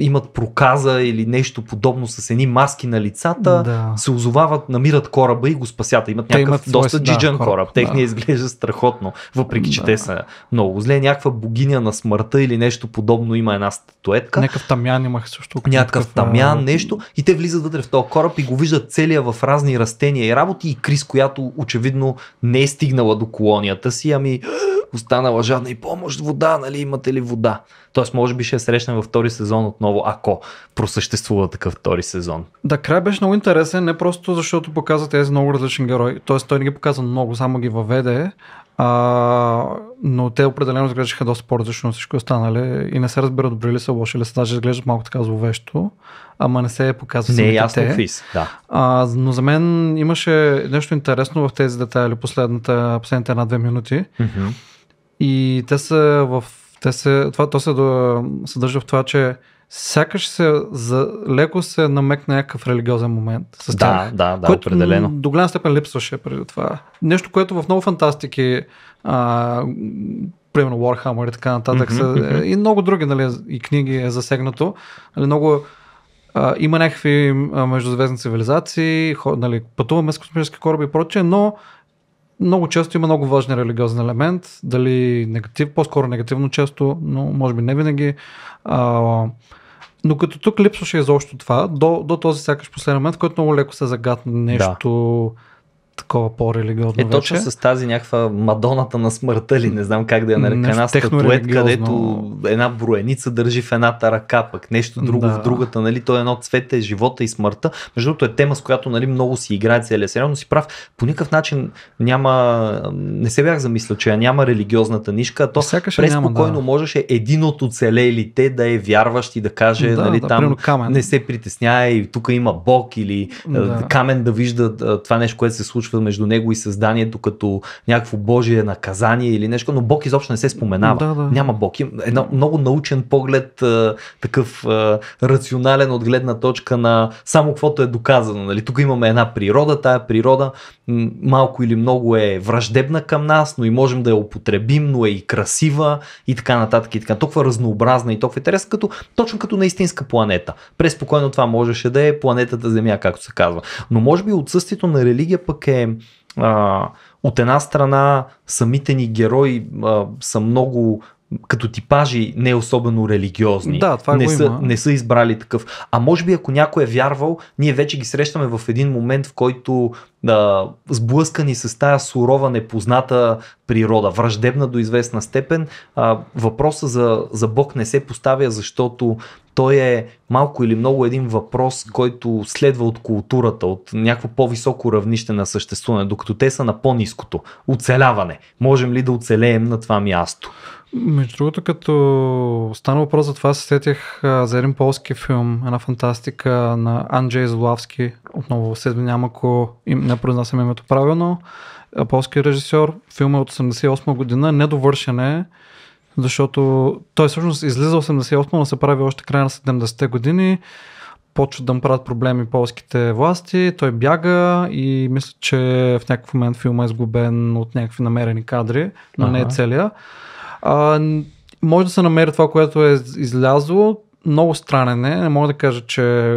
S1: имат проказа или нещо подобно с едни маски на лицата, да. се озовават, намират кораба и го спасят. Имат някакъв имат доста свой, джиджан да, кораб. кораб. Техния да. изглежда страхотно, въпреки че да. те са много зле. Някаква богиня на смъртта или нещо подобно има една статуетка. Някакъв тамян имах също. Някакъв тамян, нещо. И те влизат вътре в този кораб и го виждат целия в разни растения и работи и Крис, която очевидно не е стигнала до колонията си, ами останала жадна и помощ, вода, нали, имате ли вода? Тоест, може би ще срещнем във втори сезон отново отново, ако просъществува такъв втори сезон.
S2: Да, край беше много интересен, не просто защото показа тези много различни герои, т.е. той не ги показа много, само ги въведе, а, но те определено изглеждаха доста по-различно всичко останали и не се разбира добри ли са, лоши ли са, даже изглеждат малко така зловещо, ама не се е показва Не е ясно какви да. А, но за мен имаше нещо интересно в тези детайли последната, последните една-две минути mm-hmm. и те са в те се, това то се съдържа в това, че сякаш се за, леко се намекна някакъв религиозен момент с тях. Да, да, да, което определено. До голяма степен липсваше преди това. Нещо, което в много фантастики а, примерно Warhammer и така нататък mm-hmm, са, и много други нали, и книги е засегнато. Нали, много а, има някакви междузвездни цивилизации, хо, нали, пътуваме с космически кораби и прочее, но много често има много важен религиозен елемент, дали негатив, по-скоро негативно често, но може би не винаги. А, но като тук липсваше изобщо това, до, до този сякаш последен момент, който много леко се загадна нещо. Да такова по-религиозно. Е, точно с
S1: тази някаква Мадоната на смъртта ли, не знам как да я нарека, една статует, където една броеница държи в едната ръка, пък нещо друго да. в другата, нали, то е едно цвете, е живота и смъртта. Между другото е тема, с която нали, много си играе целия сериал, но си прав, по никакъв начин няма, не се бях замислил, че няма религиозната нишка, а то преспокойно да. можеше един от оцелелите да е вярващ и да каже, да, нали, да, там не се притеснява и тук има Бог или да. камен да вижда това нещо, което се случва случва между него и създанието като някакво Божие наказание или нещо, но Бог изобщо не се споменава. Да, да. Няма Бог. Едно много научен поглед, такъв рационален от гледна точка на само каквото е доказано. Нали? Тук имаме една природа, тая природа малко или много е враждебна към нас, но и можем да я употребим, но е и красива и така нататък. И така. Толкова разнообразна и толкова интересна, като, точно като на истинска планета. Преспокойно това можеше да е планетата Земя, както се казва. Но може би отсъствието на религия пък е а, от една страна самите ни герои а, са много като типажи не особено религиозни. Да, това не, са, има. не са избрали такъв. А може би ако някой е вярвал, ние вече ги срещаме в един момент, в който а, сблъскани с тая сурова, непозната природа, враждебна до известна степен, а, въпроса за, за Бог не се поставя, защото той е малко или много един въпрос, който следва от културата, от някакво по-високо равнище на съществуване, докато те са на по-низкото. Оцеляване. Можем ли да оцелеем на това място?
S2: Между другото, като стана въпрос за това, се сетих за един полски филм, една фантастика на Анджей Золавски. Отново се извинявам, ако им, не произнасям името правилно. полски режисьор. Филма е от 88 година. Недовършен е, защото той всъщност излиза 88, но се прави още края на 70-те години. Почват да му правят проблеми полските власти. Той бяга и мисля, че в някакъв момент филма е изгубен от някакви намерени кадри, но ага. не е целия. А, може да се намери това, което е излязло. Много странен е. Не мога да кажа, че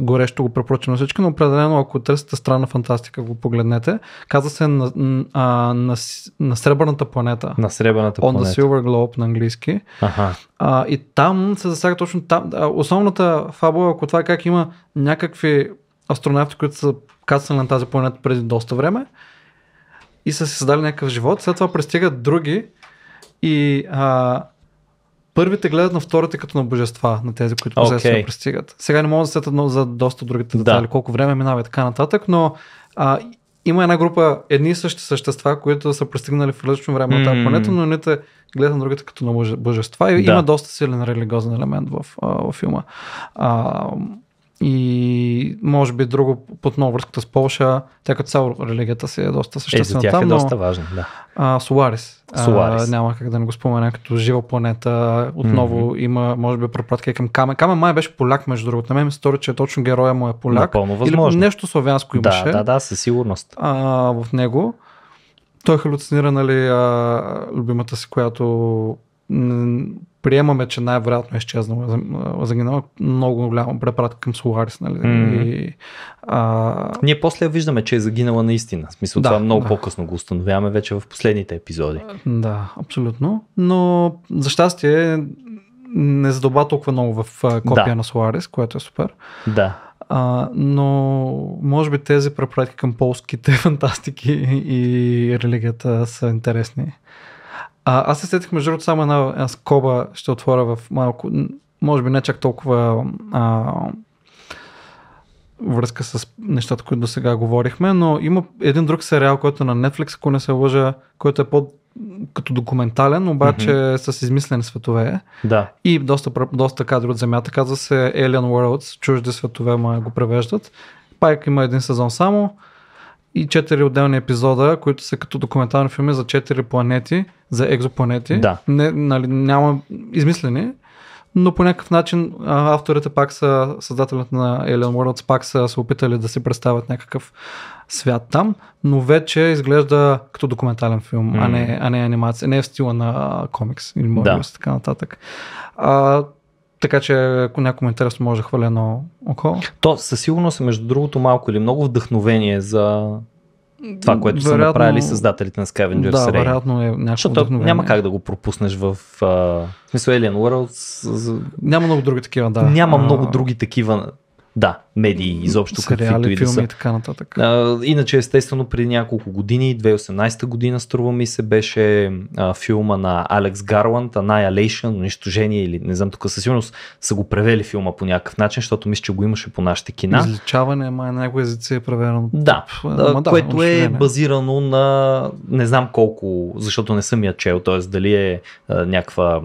S2: горещо го препоръчвам на всички, но определено ако търсите странна фантастика, го погледнете. казва се на, на, на, на Сребърната планета. На Сребърната планета. On the Silver Globe на английски. Ага. А, и там се засяга точно там. основната фабула, ако това е как има някакви астронавти, които са кацани на тази планета преди доста време и са си създали някакъв живот, след това пристигат други, и а, първите гледат на вторите като на божества, на тези, които божествено okay. пристигат. Сега не мога да сетя за доста другите детали, да. колко време минава и така нататък, но а, има една група едни и същи същества, които са пристигнали в различно време mm. на тази планета, но едните гледат на другите като на божества и да. има доста силен религиозен елемент в, в филма. А, и може би друго отново връзката с Полша, тя като цяло религията си е доста съществена. Е, за тях е но, доста важна, да. А, Соларис. Соларис. А, няма как да не го спомена като жива планета. Отново mm-hmm. има, може би, препратка към Камен. Камен май беше поляк, между другото. На мен ми стори, че е точно героя му е поляк. Напълно възможно. Или нещо славянско имаше. Да, да, да,
S1: със сигурност.
S2: А, в него. Той е халюцинира, нали, а, любимата си, която приемаме, че най-вероятно е изчезнал загинала е много голяма препратка към Соларис. Нали? Mm. И, а...
S1: Ние после виждаме, че е загинала наистина. В смисъл да, това много да. по-късно го установяваме вече в последните епизоди.
S2: Да, абсолютно. Но за щастие не задоба толкова много в копия да. на Соларис, което е супер. Да. А, но може би тези препратки към полските фантастики и религията са интересни. А, аз се сетих, между другото, само една, една скоба ще отворя в малко, може би не чак толкова а, връзка с нещата, които до сега говорихме, но има един друг сериал, който е на Netflix, ако не се лъжа, който е под като документален, обаче mm-hmm. с измислени светове. Да. И доста, доста кадри от Земята. Казва се Alien Worlds, чужди светове ма го превеждат. Пайк има един сезон само и четири отделни епизода, които са като документални филми за четири планети, за екзопланети. Да. Не, нали, няма измислени, но по някакъв начин авторите пак са, създателят на Alien Worlds пак са се опитали да си представят някакъв свят там, но вече изглежда като документален филм, mm. а, не, а не анимация, не е в стила на комикс или може да. така нататък. А, така че ако някому е интересно може да хвърля едно око. То със
S1: сигурност е между другото малко или много вдъхновение за това, което вероятно, са направили създателите на Scavengers да, Ray. вероятно е някакво Защото няма как да го пропуснеш в... А... В Alien Worlds...
S2: Няма много други такива, да. Няма а... много други такива да,
S1: медии изобщо каквито и да са. и така нататък. А, иначе естествено преди няколко години, 2018 година струва ми се, беше а, филма на Алекс Гарланд, Annihilation, унищожение или не знам, тук със сигурност са го превели филма по някакъв начин, защото мисля, че го имаше по нашите кина.
S2: Изличаване, май на някои езици е преведено. Да, а, да което е базирано на
S1: не знам колко, защото не съм я чел, т.е. дали е а, някаква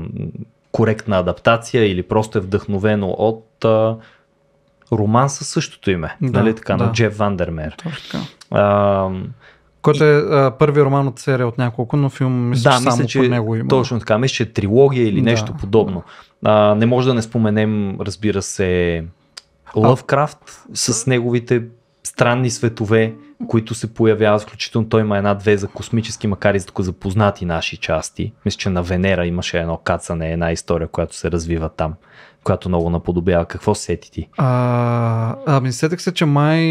S1: коректна адаптация или просто е вдъхновено от а, роман със същото
S2: име, да, нали така, да. на Джеф Вандермер. Точно А,
S1: който е а,
S2: първи роман от серия от няколко, но филм мисля, да, че мисля, само че, по него има. Точно
S1: така, мисля, че е трилогия или да. нещо подобно. А, не може да не споменем, разбира се, Лъвкрафт с неговите странни светове, които се появяват, включително той има една-две за космически, макар и за запознати наши части. Мисля, че на Венера имаше едно кацане, една история, която се развива там която много наподобява. Какво сети ти?
S2: А, ами сетих се, че май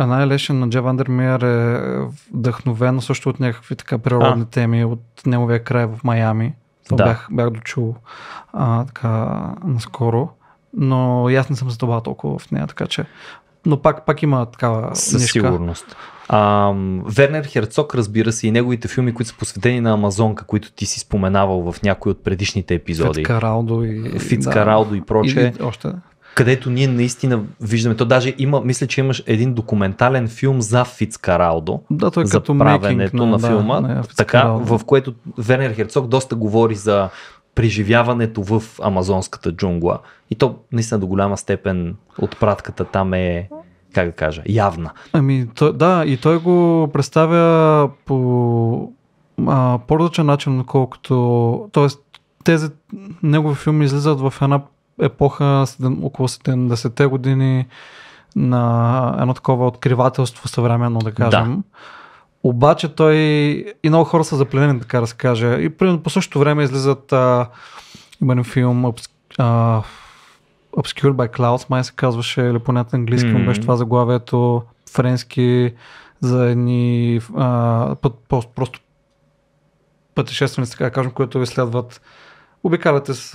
S2: а, Лешен на Джев Андермиер е вдъхновено също от някакви така природни а. теми от неговия край в Майами. Това да. бях, бях дочул а, така наскоро. Но и аз не съм задобал толкова в нея, така че но пак, пак има такава Със нишка. сигурност.
S1: А, Вернер Херцог, разбира се, и неговите филми, които са посветени на Амазонка, които ти си споменавал в някои от предишните епизоди. Фицкаралдо и... Фицкаралдо да, и прочее. И, още където ние наистина виждаме. То даже има, мисля, че имаш един документален филм за Фицкаралдо. Да, той е за като правенето на, на филма. Да, така, в което Вернер Херцог доста говори за преживяването в амазонската джунгла. И то наистина до голяма степен отпратката там е как да кажа, явна.
S2: Ами, то, да, и той го представя по а, по-различен начин, отколкото. Тоест, тези негови филми излизат в една епоха около 70-те години на едно такова откривателство съвременно, да кажем. Да. Обаче той и много хора са запленени, така да се каже. И примерно по същото време излизат а, има филм а, Obscure by Clouds, май се казваше, или поне на английски mm-hmm. беше това заглавието, френски, за едни а, път, просто, просто пътешественици, така кажем, които изследват обикаляте с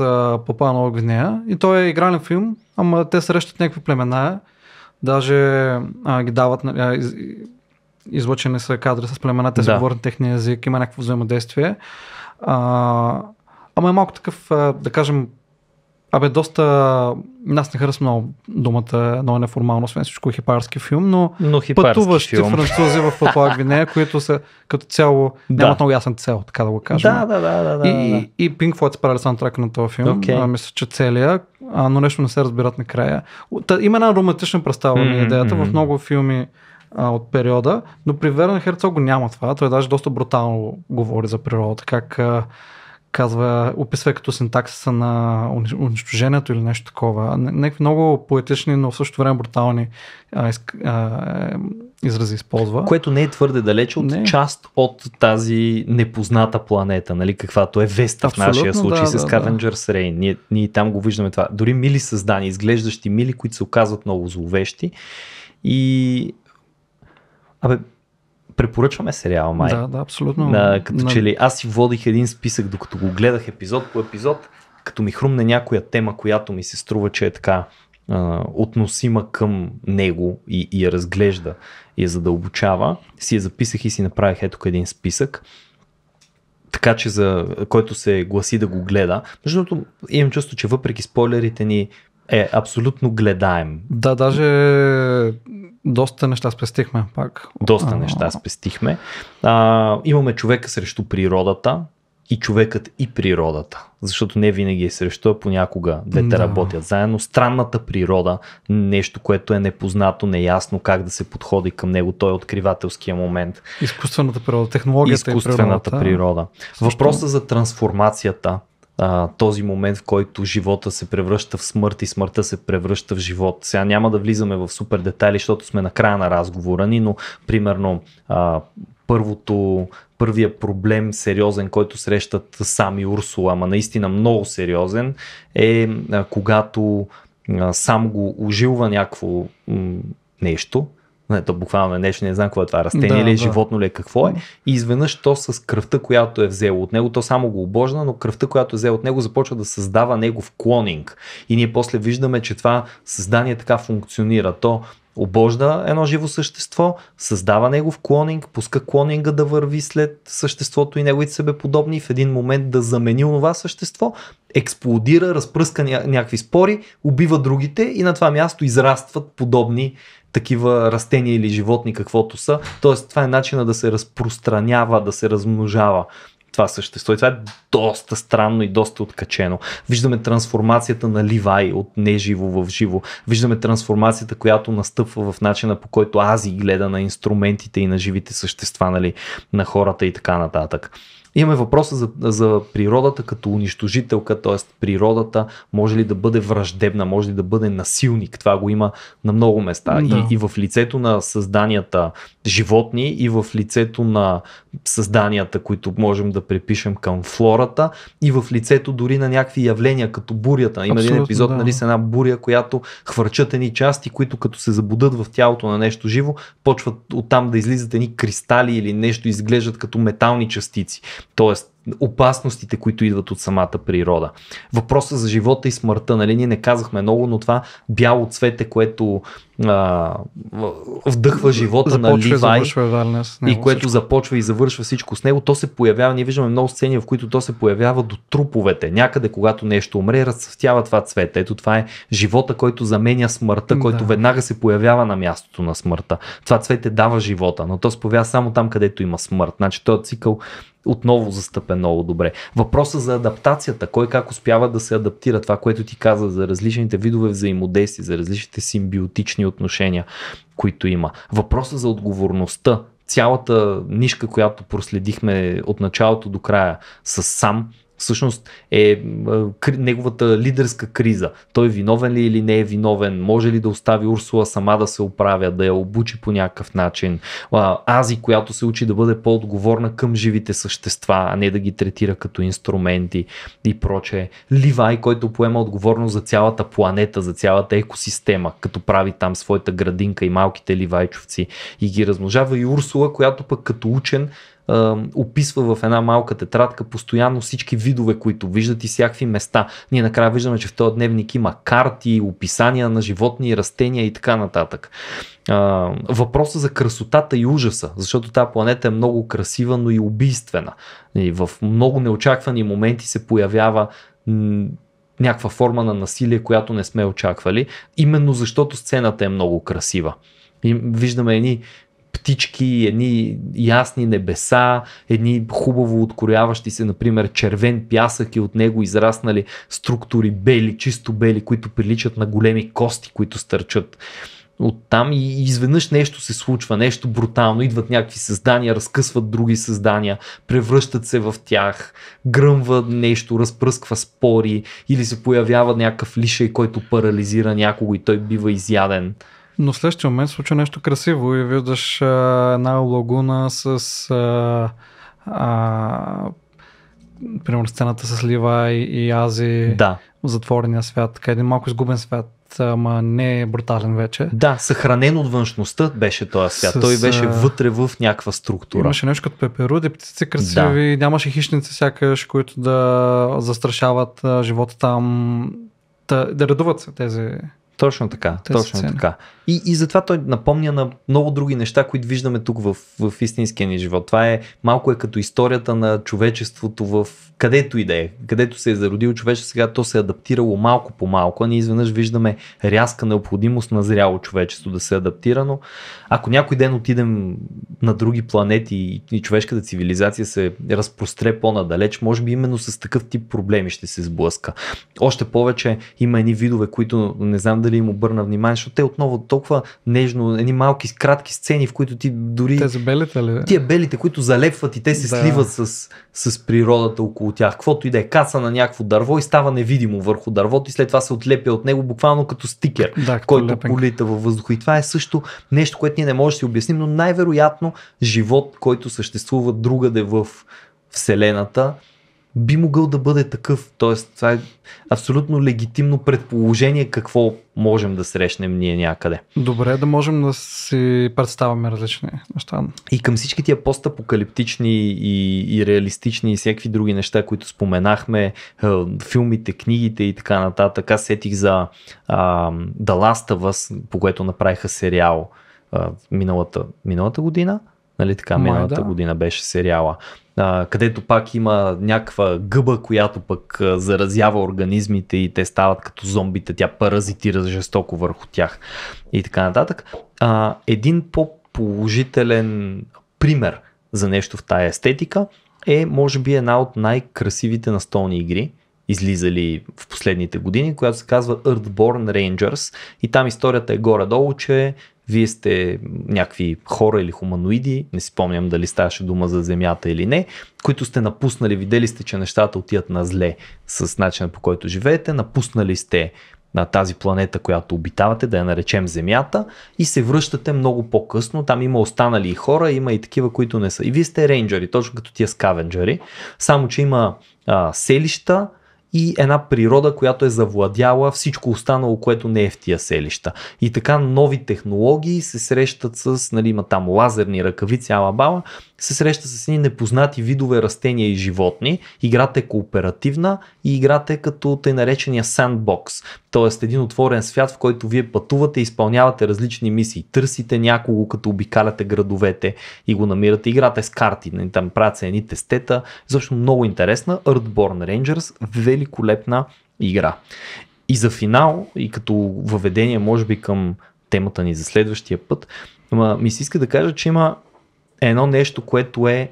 S2: Папа Нова Гвинея и той е игрален филм, ама те срещат някакви племена, даже а, ги дават, нали, а, из, излъчени са кадри с племена, те да. се говорят на техния език, има някакво взаимодействие. А, ама е малко такъв, а, да кажем, Абе, доста... Аз не харесвам много думата, е неформално, освен всичко хипарски филм, но, но хипарски пътуващи филм. французи в Папуа Гвинея, които са като цяло да. нямат много ясен цел, така да го кажем. Да, да, да. да, да и, да. и, и Pink Floyd са правили саундтрека на този филм, okay. а, мисля, че целия, а, но нещо не се разбират накрая. Та, има една романтична представа на mm-hmm, идеята в много филми а, от периода, но при Верна Херцог го няма това. Той даже доста брутално говори за природата, как а, казва, описва като синтаксиса на унищожението или нещо такова. Някакви много поетични, но в същото време брутални а, из, а, е, изрази използва. Което не е твърде далече от не. част
S1: от тази непозната планета, нали, каквато е Веста Абсолютно, в нашия случай да, с Scavengers да, да. Ние, ние там го виждаме това. Дори мили създания, изглеждащи мили, които се оказват много зловещи. И Абе, препоръчваме сериал май. Да, да, абсолютно. На, като На... че ли аз си водих един списък, докато го гледах епизод по епизод, като ми хрумне някоя тема, която ми се струва, че е така а, относима към него и, и я разглежда и я задълбочава, си я записах и си направих ето един списък така че за който се гласи да го гледа. Между другото, имам чувство, че въпреки спойлерите ни е абсолютно гледаем.
S2: Да, даже доста неща спестихме пак. Доста неща
S1: спестихме. А, имаме човека срещу природата и човекът и природата. Защото не винаги е срещу, а понякога двете да. работят заедно. Странната природа, нещо, което е непознато, неясно как да се подходи към него, той е откривателския момент. Изкуствената
S2: природа, технологията. Изкуствената и природата. природа. Въпроса
S1: за трансформацията а, този момент, в който живота се превръща в смърт и смъртта се превръща в живот. Сега няма да влизаме в супер детайли, защото сме на края на разговора ни, но примерно а, първото, първия проблем сериозен, който срещат сами Урсула, ама наистина много сериозен, е а, когато а, сам го ожилва някакво м- нещо, не, то буквално нещо, не знам какво е това, растение да, ли е, да. животно ли е, какво е. И изведнъж то с кръвта, която е взело от него, то само го обожда, но кръвта, която е взело от него, започва да създава негов клонинг. И ние после виждаме, че това създание така функционира. То обожда едно живо същество, създава негов клонинг, пуска клонинга да върви след съществото и неговите себе подобни. в един момент да замени онова същество, експлодира, разпръска ня- някакви спори, убива другите и на това място израстват подобни такива растения или животни, каквото са. Тоест, това е начина да се разпространява, да се размножава това същество. И това е доста странно и доста откачено. Виждаме трансформацията на Ливай от неживо в живо. Виждаме трансформацията, която настъпва в начина по който Ази гледа на инструментите и на живите същества, нали, на хората и така нататък. Имаме въпроса за, за природата като унищожителка, т.е. природата може ли да бъде враждебна, може ли да бъде насилник. Това го има на много места. Да. И, и в лицето на създанията животни, и в лицето на създанията, които можем да препишем към флората и в лицето дори на някакви явления, като бурята. Има Абсолютно, един епизод да. нали, с една буря, която хвърчат едни части, които като се забудат в тялото на нещо живо, почват оттам да излизат едни кристали или нещо, изглеждат като метални частици. Тоест, опасностите, които идват от самата природа. Въпросът за живота и смъртта, нали, ние не казахме много, но това бяло цвете, което а, вдъхва живота започва на Ливай и, завършва, да, и което всичко. започва и завършва всичко с него, то се появява, ние виждаме много сцени, в които то се появява до труповете. Някъде, когато нещо умре, разцъфтява това цвете. Ето това е живота, който заменя смъртта, който да. веднага се появява на мястото на смъртта. Това цвете дава живота, но то се появява само там, където има смърт. Значи този цикъл отново застъпен много добре. Въпроса за адаптацията, кой как успява да се адаптира, това, което ти каза за различните видове взаимодействия, за различните симбиотични отношения, които има. Въпроса за отговорността, цялата нишка, която проследихме от началото до края с сам, всъщност е, е неговата лидерска криза. Той е виновен ли или не е виновен? Може ли да остави Урсула сама да се оправя, да я обучи по някакъв начин? Ази, която се учи да бъде по-отговорна към живите същества, а не да ги третира като инструменти и прочее. Ливай, който поема отговорност за цялата планета, за цялата екосистема, като прави там своята градинка и малките ливайчовци и ги размножава. И Урсула, която пък като учен а, описва в една малка тетрадка постоянно всички видове, които виждат и всякакви места. Ние накрая виждаме, че в този дневник има карти, описания на животни, растения и така нататък. А, въпроса за красотата и ужаса, защото тази планета е много красива, но и убийствена. И в много неочаквани моменти се появява някаква форма на насилие, която не сме очаквали, именно защото сцената е много красива. И виждаме едни птички, едни ясни небеса, едни хубаво открояващи се, например, червен пясък и от него израснали структури бели, чисто бели, които приличат на големи кости, които стърчат оттам и изведнъж нещо се случва, нещо брутално, идват някакви създания, разкъсват други създания, превръщат се в тях, гръмва нещо, разпръсква спори или се появява някакъв лишей, който парализира някого и той бива изяден.
S2: Но в следващия момент случва нещо красиво и виждаш а, една лагуна с а, а, примерно сцената с Лива и, и Ази, да. затворения свят, така един малко изгубен свят, ама не е брутален вече. Да, съхранен от
S1: външността беше този свят. С, Той беше вътре в някаква структура. Имаше
S2: нещо като пеперуди, птици красиви, да. нямаше хищници сякаш, които да застрашават живота там. Да, да редуват се тези точно така, Те точно сцена. така. И, и затова той напомня
S1: на много други неща, които виждаме тук в, в истинския ни живот. Това е малко е като историята на човечеството в където и да е, където се е зародил човек, сега то се е адаптирало малко по малко, а ние изведнъж виждаме рязка необходимост на зряло човечество да се адаптира, но ако някой ден отидем на други планети и, и човешката цивилизация се разпростре по-надалеч, може би именно с такъв тип проблеми ще се сблъска. Още повече има едни видове, които не знам да дали им обърна внимание, защото те отново толкова нежно, едни малки, кратки сцени, в които ти дори... Те забелите ли? Нали? Тия белите, които залепват и те се да. сливат с, с природата около тях. Каквото и да е, каца на някакво дърво и става невидимо върху дървото и след това се отлепя от него буквално като стикер, да, като който лепенка. полита във въздуха. И това е също нещо, което ние не можем да си обясним, но най-вероятно живот, който съществува другаде в Вселената, би могъл да бъде такъв. Тоест, това е абсолютно легитимно предположение какво можем да срещнем ние някъде.
S2: Добре, да можем да си представяме различни неща. И към всички тия постапокалиптични
S1: и, и реалистични и всякакви други неща, които споменахме, е, филмите, книгите и така нататък, аз сетих за а, The Last of Us, по което направиха сериал а, миналата, миналата година нали така, Май, миналата да. година беше сериала. А, където пак има някаква гъба, която пък заразява организмите и те стават като зомбите, тя паразитира жестоко върху тях и така нататък. А, един по-положителен пример за нещо в тая естетика е, може би, една от най-красивите настолни игри, излизали в последните години, която се казва Earthborn Rangers и там историята е горе-долу, че вие сте някакви хора или хуманоиди, не си спомням дали ставаше дума за Земята или не, които сте напуснали, видели сте, че нещата отиват на зле с начина по който живеете, напуснали сте на тази планета, която обитавате, да я наречем Земята, и се връщате много по-късно. Там има останали и хора, има и такива, които не са. И вие сте рейнджери, точно като тия скавенджери, само че има а, селища, и една природа, която е завладяла всичко останало, което не е в тия селища. И така нови технологии се срещат с, нали, има там лазерни ръкавици, алабала, се среща с едни непознати видове растения и животни. Играта е кооперативна и играта е като тъй наречения сандбокс, т.е. един отворен свят, в който вие пътувате изпълнявате различни мисии. Търсите някого, като обикаляте градовете и го намирате. Играта е с карти, нали, там правят се едни тестета. Защо много интересна. Earthborn Rangers, великолепна игра. И за финал, и като въведение, може би към темата ни за следващия път, ми се иска да кажа, че има едно нещо, което е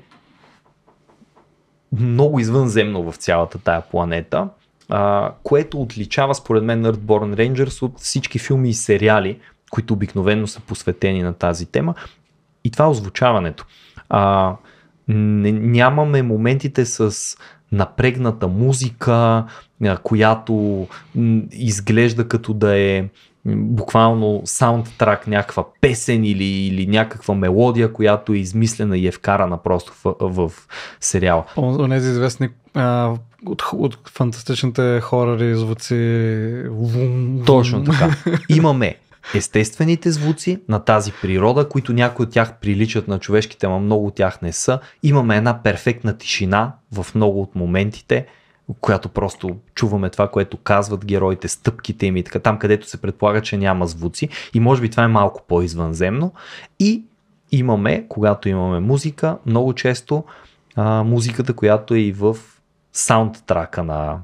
S1: много извънземно в цялата тая планета, а, което отличава според мен Earthborn Rangers от всички филми и сериали, които обикновено са посветени на тази тема. И това е озвучаването. А, не, нямаме моментите с напрегната музика, която изглежда като да е буквално саундтрак, някаква песен или, или някаква мелодия, която е измислена и е вкарана просто в, в сериала.
S2: Онези известни а, от, от фантастичните хорори звуци. Точно така. Имаме естествените
S1: звуци на тази природа, които някои от тях приличат на човешките, но много от тях не са. Имаме една перфектна тишина в много от моментите, която просто чуваме това, което казват героите, стъпките им и така, там където се предполага, че няма звуци и може би това е малко по-извънземно. И имаме, когато имаме музика, много често а, музиката, която е и в саундтрака на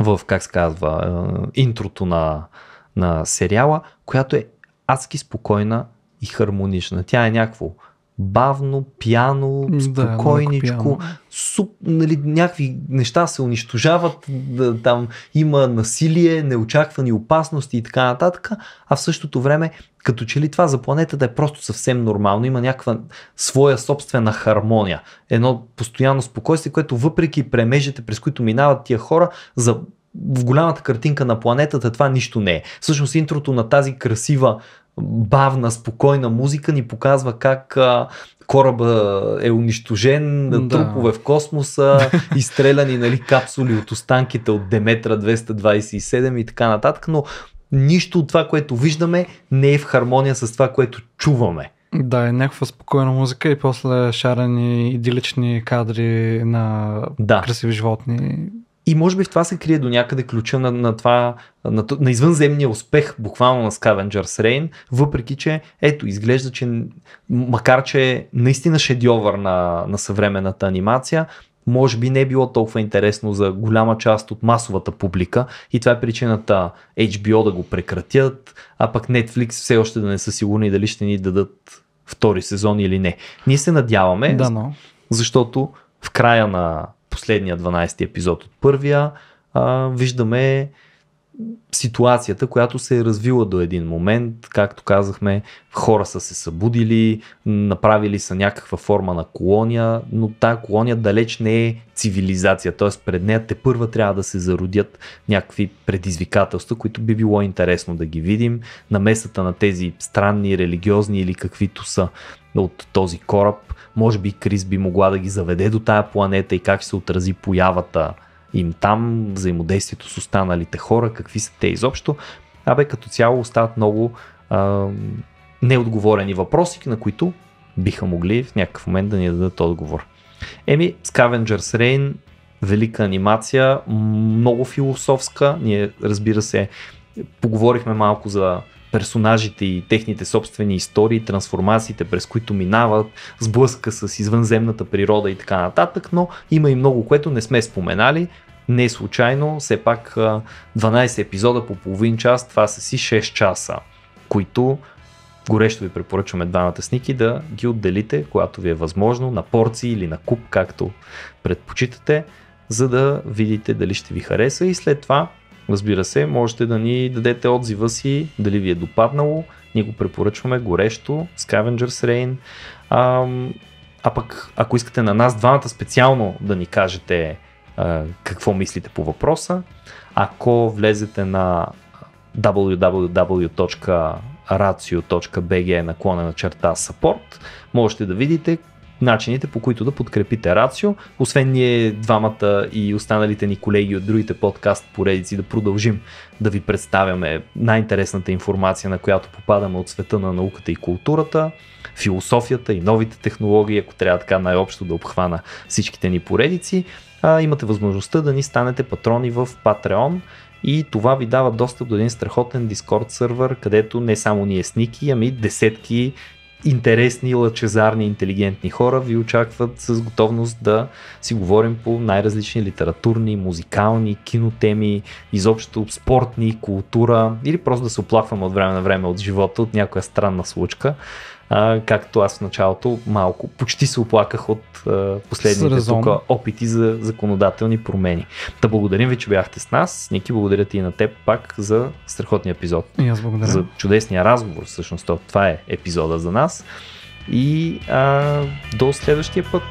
S1: в, как се казва, интрото на, на сериала, която е адски спокойна и хармонична. Тя е някакво бавно, пяно, спокойничко, да, пяно. Суп, нали, някакви неща се унищожават, да, там има насилие, неочаквани опасности и така нататък, а в същото време, като че ли това за планета да е просто съвсем нормално, има някаква своя собствена хармония, едно постоянно спокойствие, което въпреки премежите, през които минават тия хора, за в голямата картинка на планетата това нищо не е. Всъщност интрото на тази красива, бавна, спокойна музика ни показва как а, кораба е унищожен, да. трупове в космоса, изстреляни нали, капсули от останките от Деметра 227 и така нататък, но нищо от това, което виждаме, не е в хармония с това, което чуваме.
S2: Да, е някаква спокойна музика и после шарени идилични кадри на да. красиви животни.
S1: И може би в това се крие до някъде ключа на, на това, на, на извънземния успех, буквално на Scavengers Reign, въпреки че, ето, изглежда, че макар, че е наистина шедьовър на, на съвременната анимация, може би не е било толкова интересно за голяма част от масовата публика и това е причината HBO да го прекратят, а пък Netflix все още да не са сигурни дали ще ни дадат втори сезон или не. Ние се надяваме, да, но... защото в края на последния 12 епизод от първия а, виждаме ситуацията, която се е развила до един момент, както казахме, хора са се събудили, направили са някаква форма на колония, но тая колония далеч не е цивилизация, т.е. пред нея те първа трябва да се зародят някакви предизвикателства, които би било интересно да ги видим, намесата на тези странни, религиозни или каквито са от този кораб. Може би Крис би могла да ги заведе до тая планета и как ще се отрази появата им там, взаимодействието с останалите хора, какви са те изобщо. Абе, като цяло остават много а, неотговорени въпроси, на които биха могли в някакъв момент да ни дадат отговор. Еми, Scavengers Rain, велика анимация, много философска. Ние, разбира се, поговорихме малко за персонажите и техните собствени истории, трансформациите, през които минават, сблъска с извънземната природа и така нататък, но има и много, което не сме споменали. Не случайно, все пак 12 епизода по половин час, това са си 6 часа, които горещо ви препоръчваме двамата сники да ги отделите, когато ви е възможно, на порции или на куп, както предпочитате, за да видите дали ще ви хареса и след това Разбира се, можете да ни дадете отзива си, дали ви е допаднало. Ние го препоръчваме горещо, Scavengers Rain. А, а пък, ако искате на нас двамата специално да ни кажете а, какво мислите по въпроса, ако влезете на www.racio.bg наклона на черта support, можете да видите начините, по които да подкрепите Рацио. Освен ние двамата и останалите ни колеги от другите подкаст поредици да продължим да ви представяме най-интересната информация, на която попадаме от света на науката и културата, философията и новите технологии, ако трябва така най-общо да обхвана всичките ни поредици. А, имате възможността да ни станете патрони в Patreon и това ви дава достъп до един страхотен Discord сервер, където не само ние с Ники, ами десетки интересни, лъчезарни, интелигентни хора ви очакват с готовност да си говорим по най-различни литературни, музикални, кинотеми, изобщо спортни, култура или просто да се оплаквам от време на време от живота, от някоя странна случка а, както аз в началото малко почти се оплаках от а, последните тук опити за законодателни промени. Да благодарим ви, че бяхте с нас. Ники, благодаря ти и на теб пак за страхотния епизод. И аз благодаря. За чудесния разговор, всъщност. Това е епизода за нас. И а, до следващия път.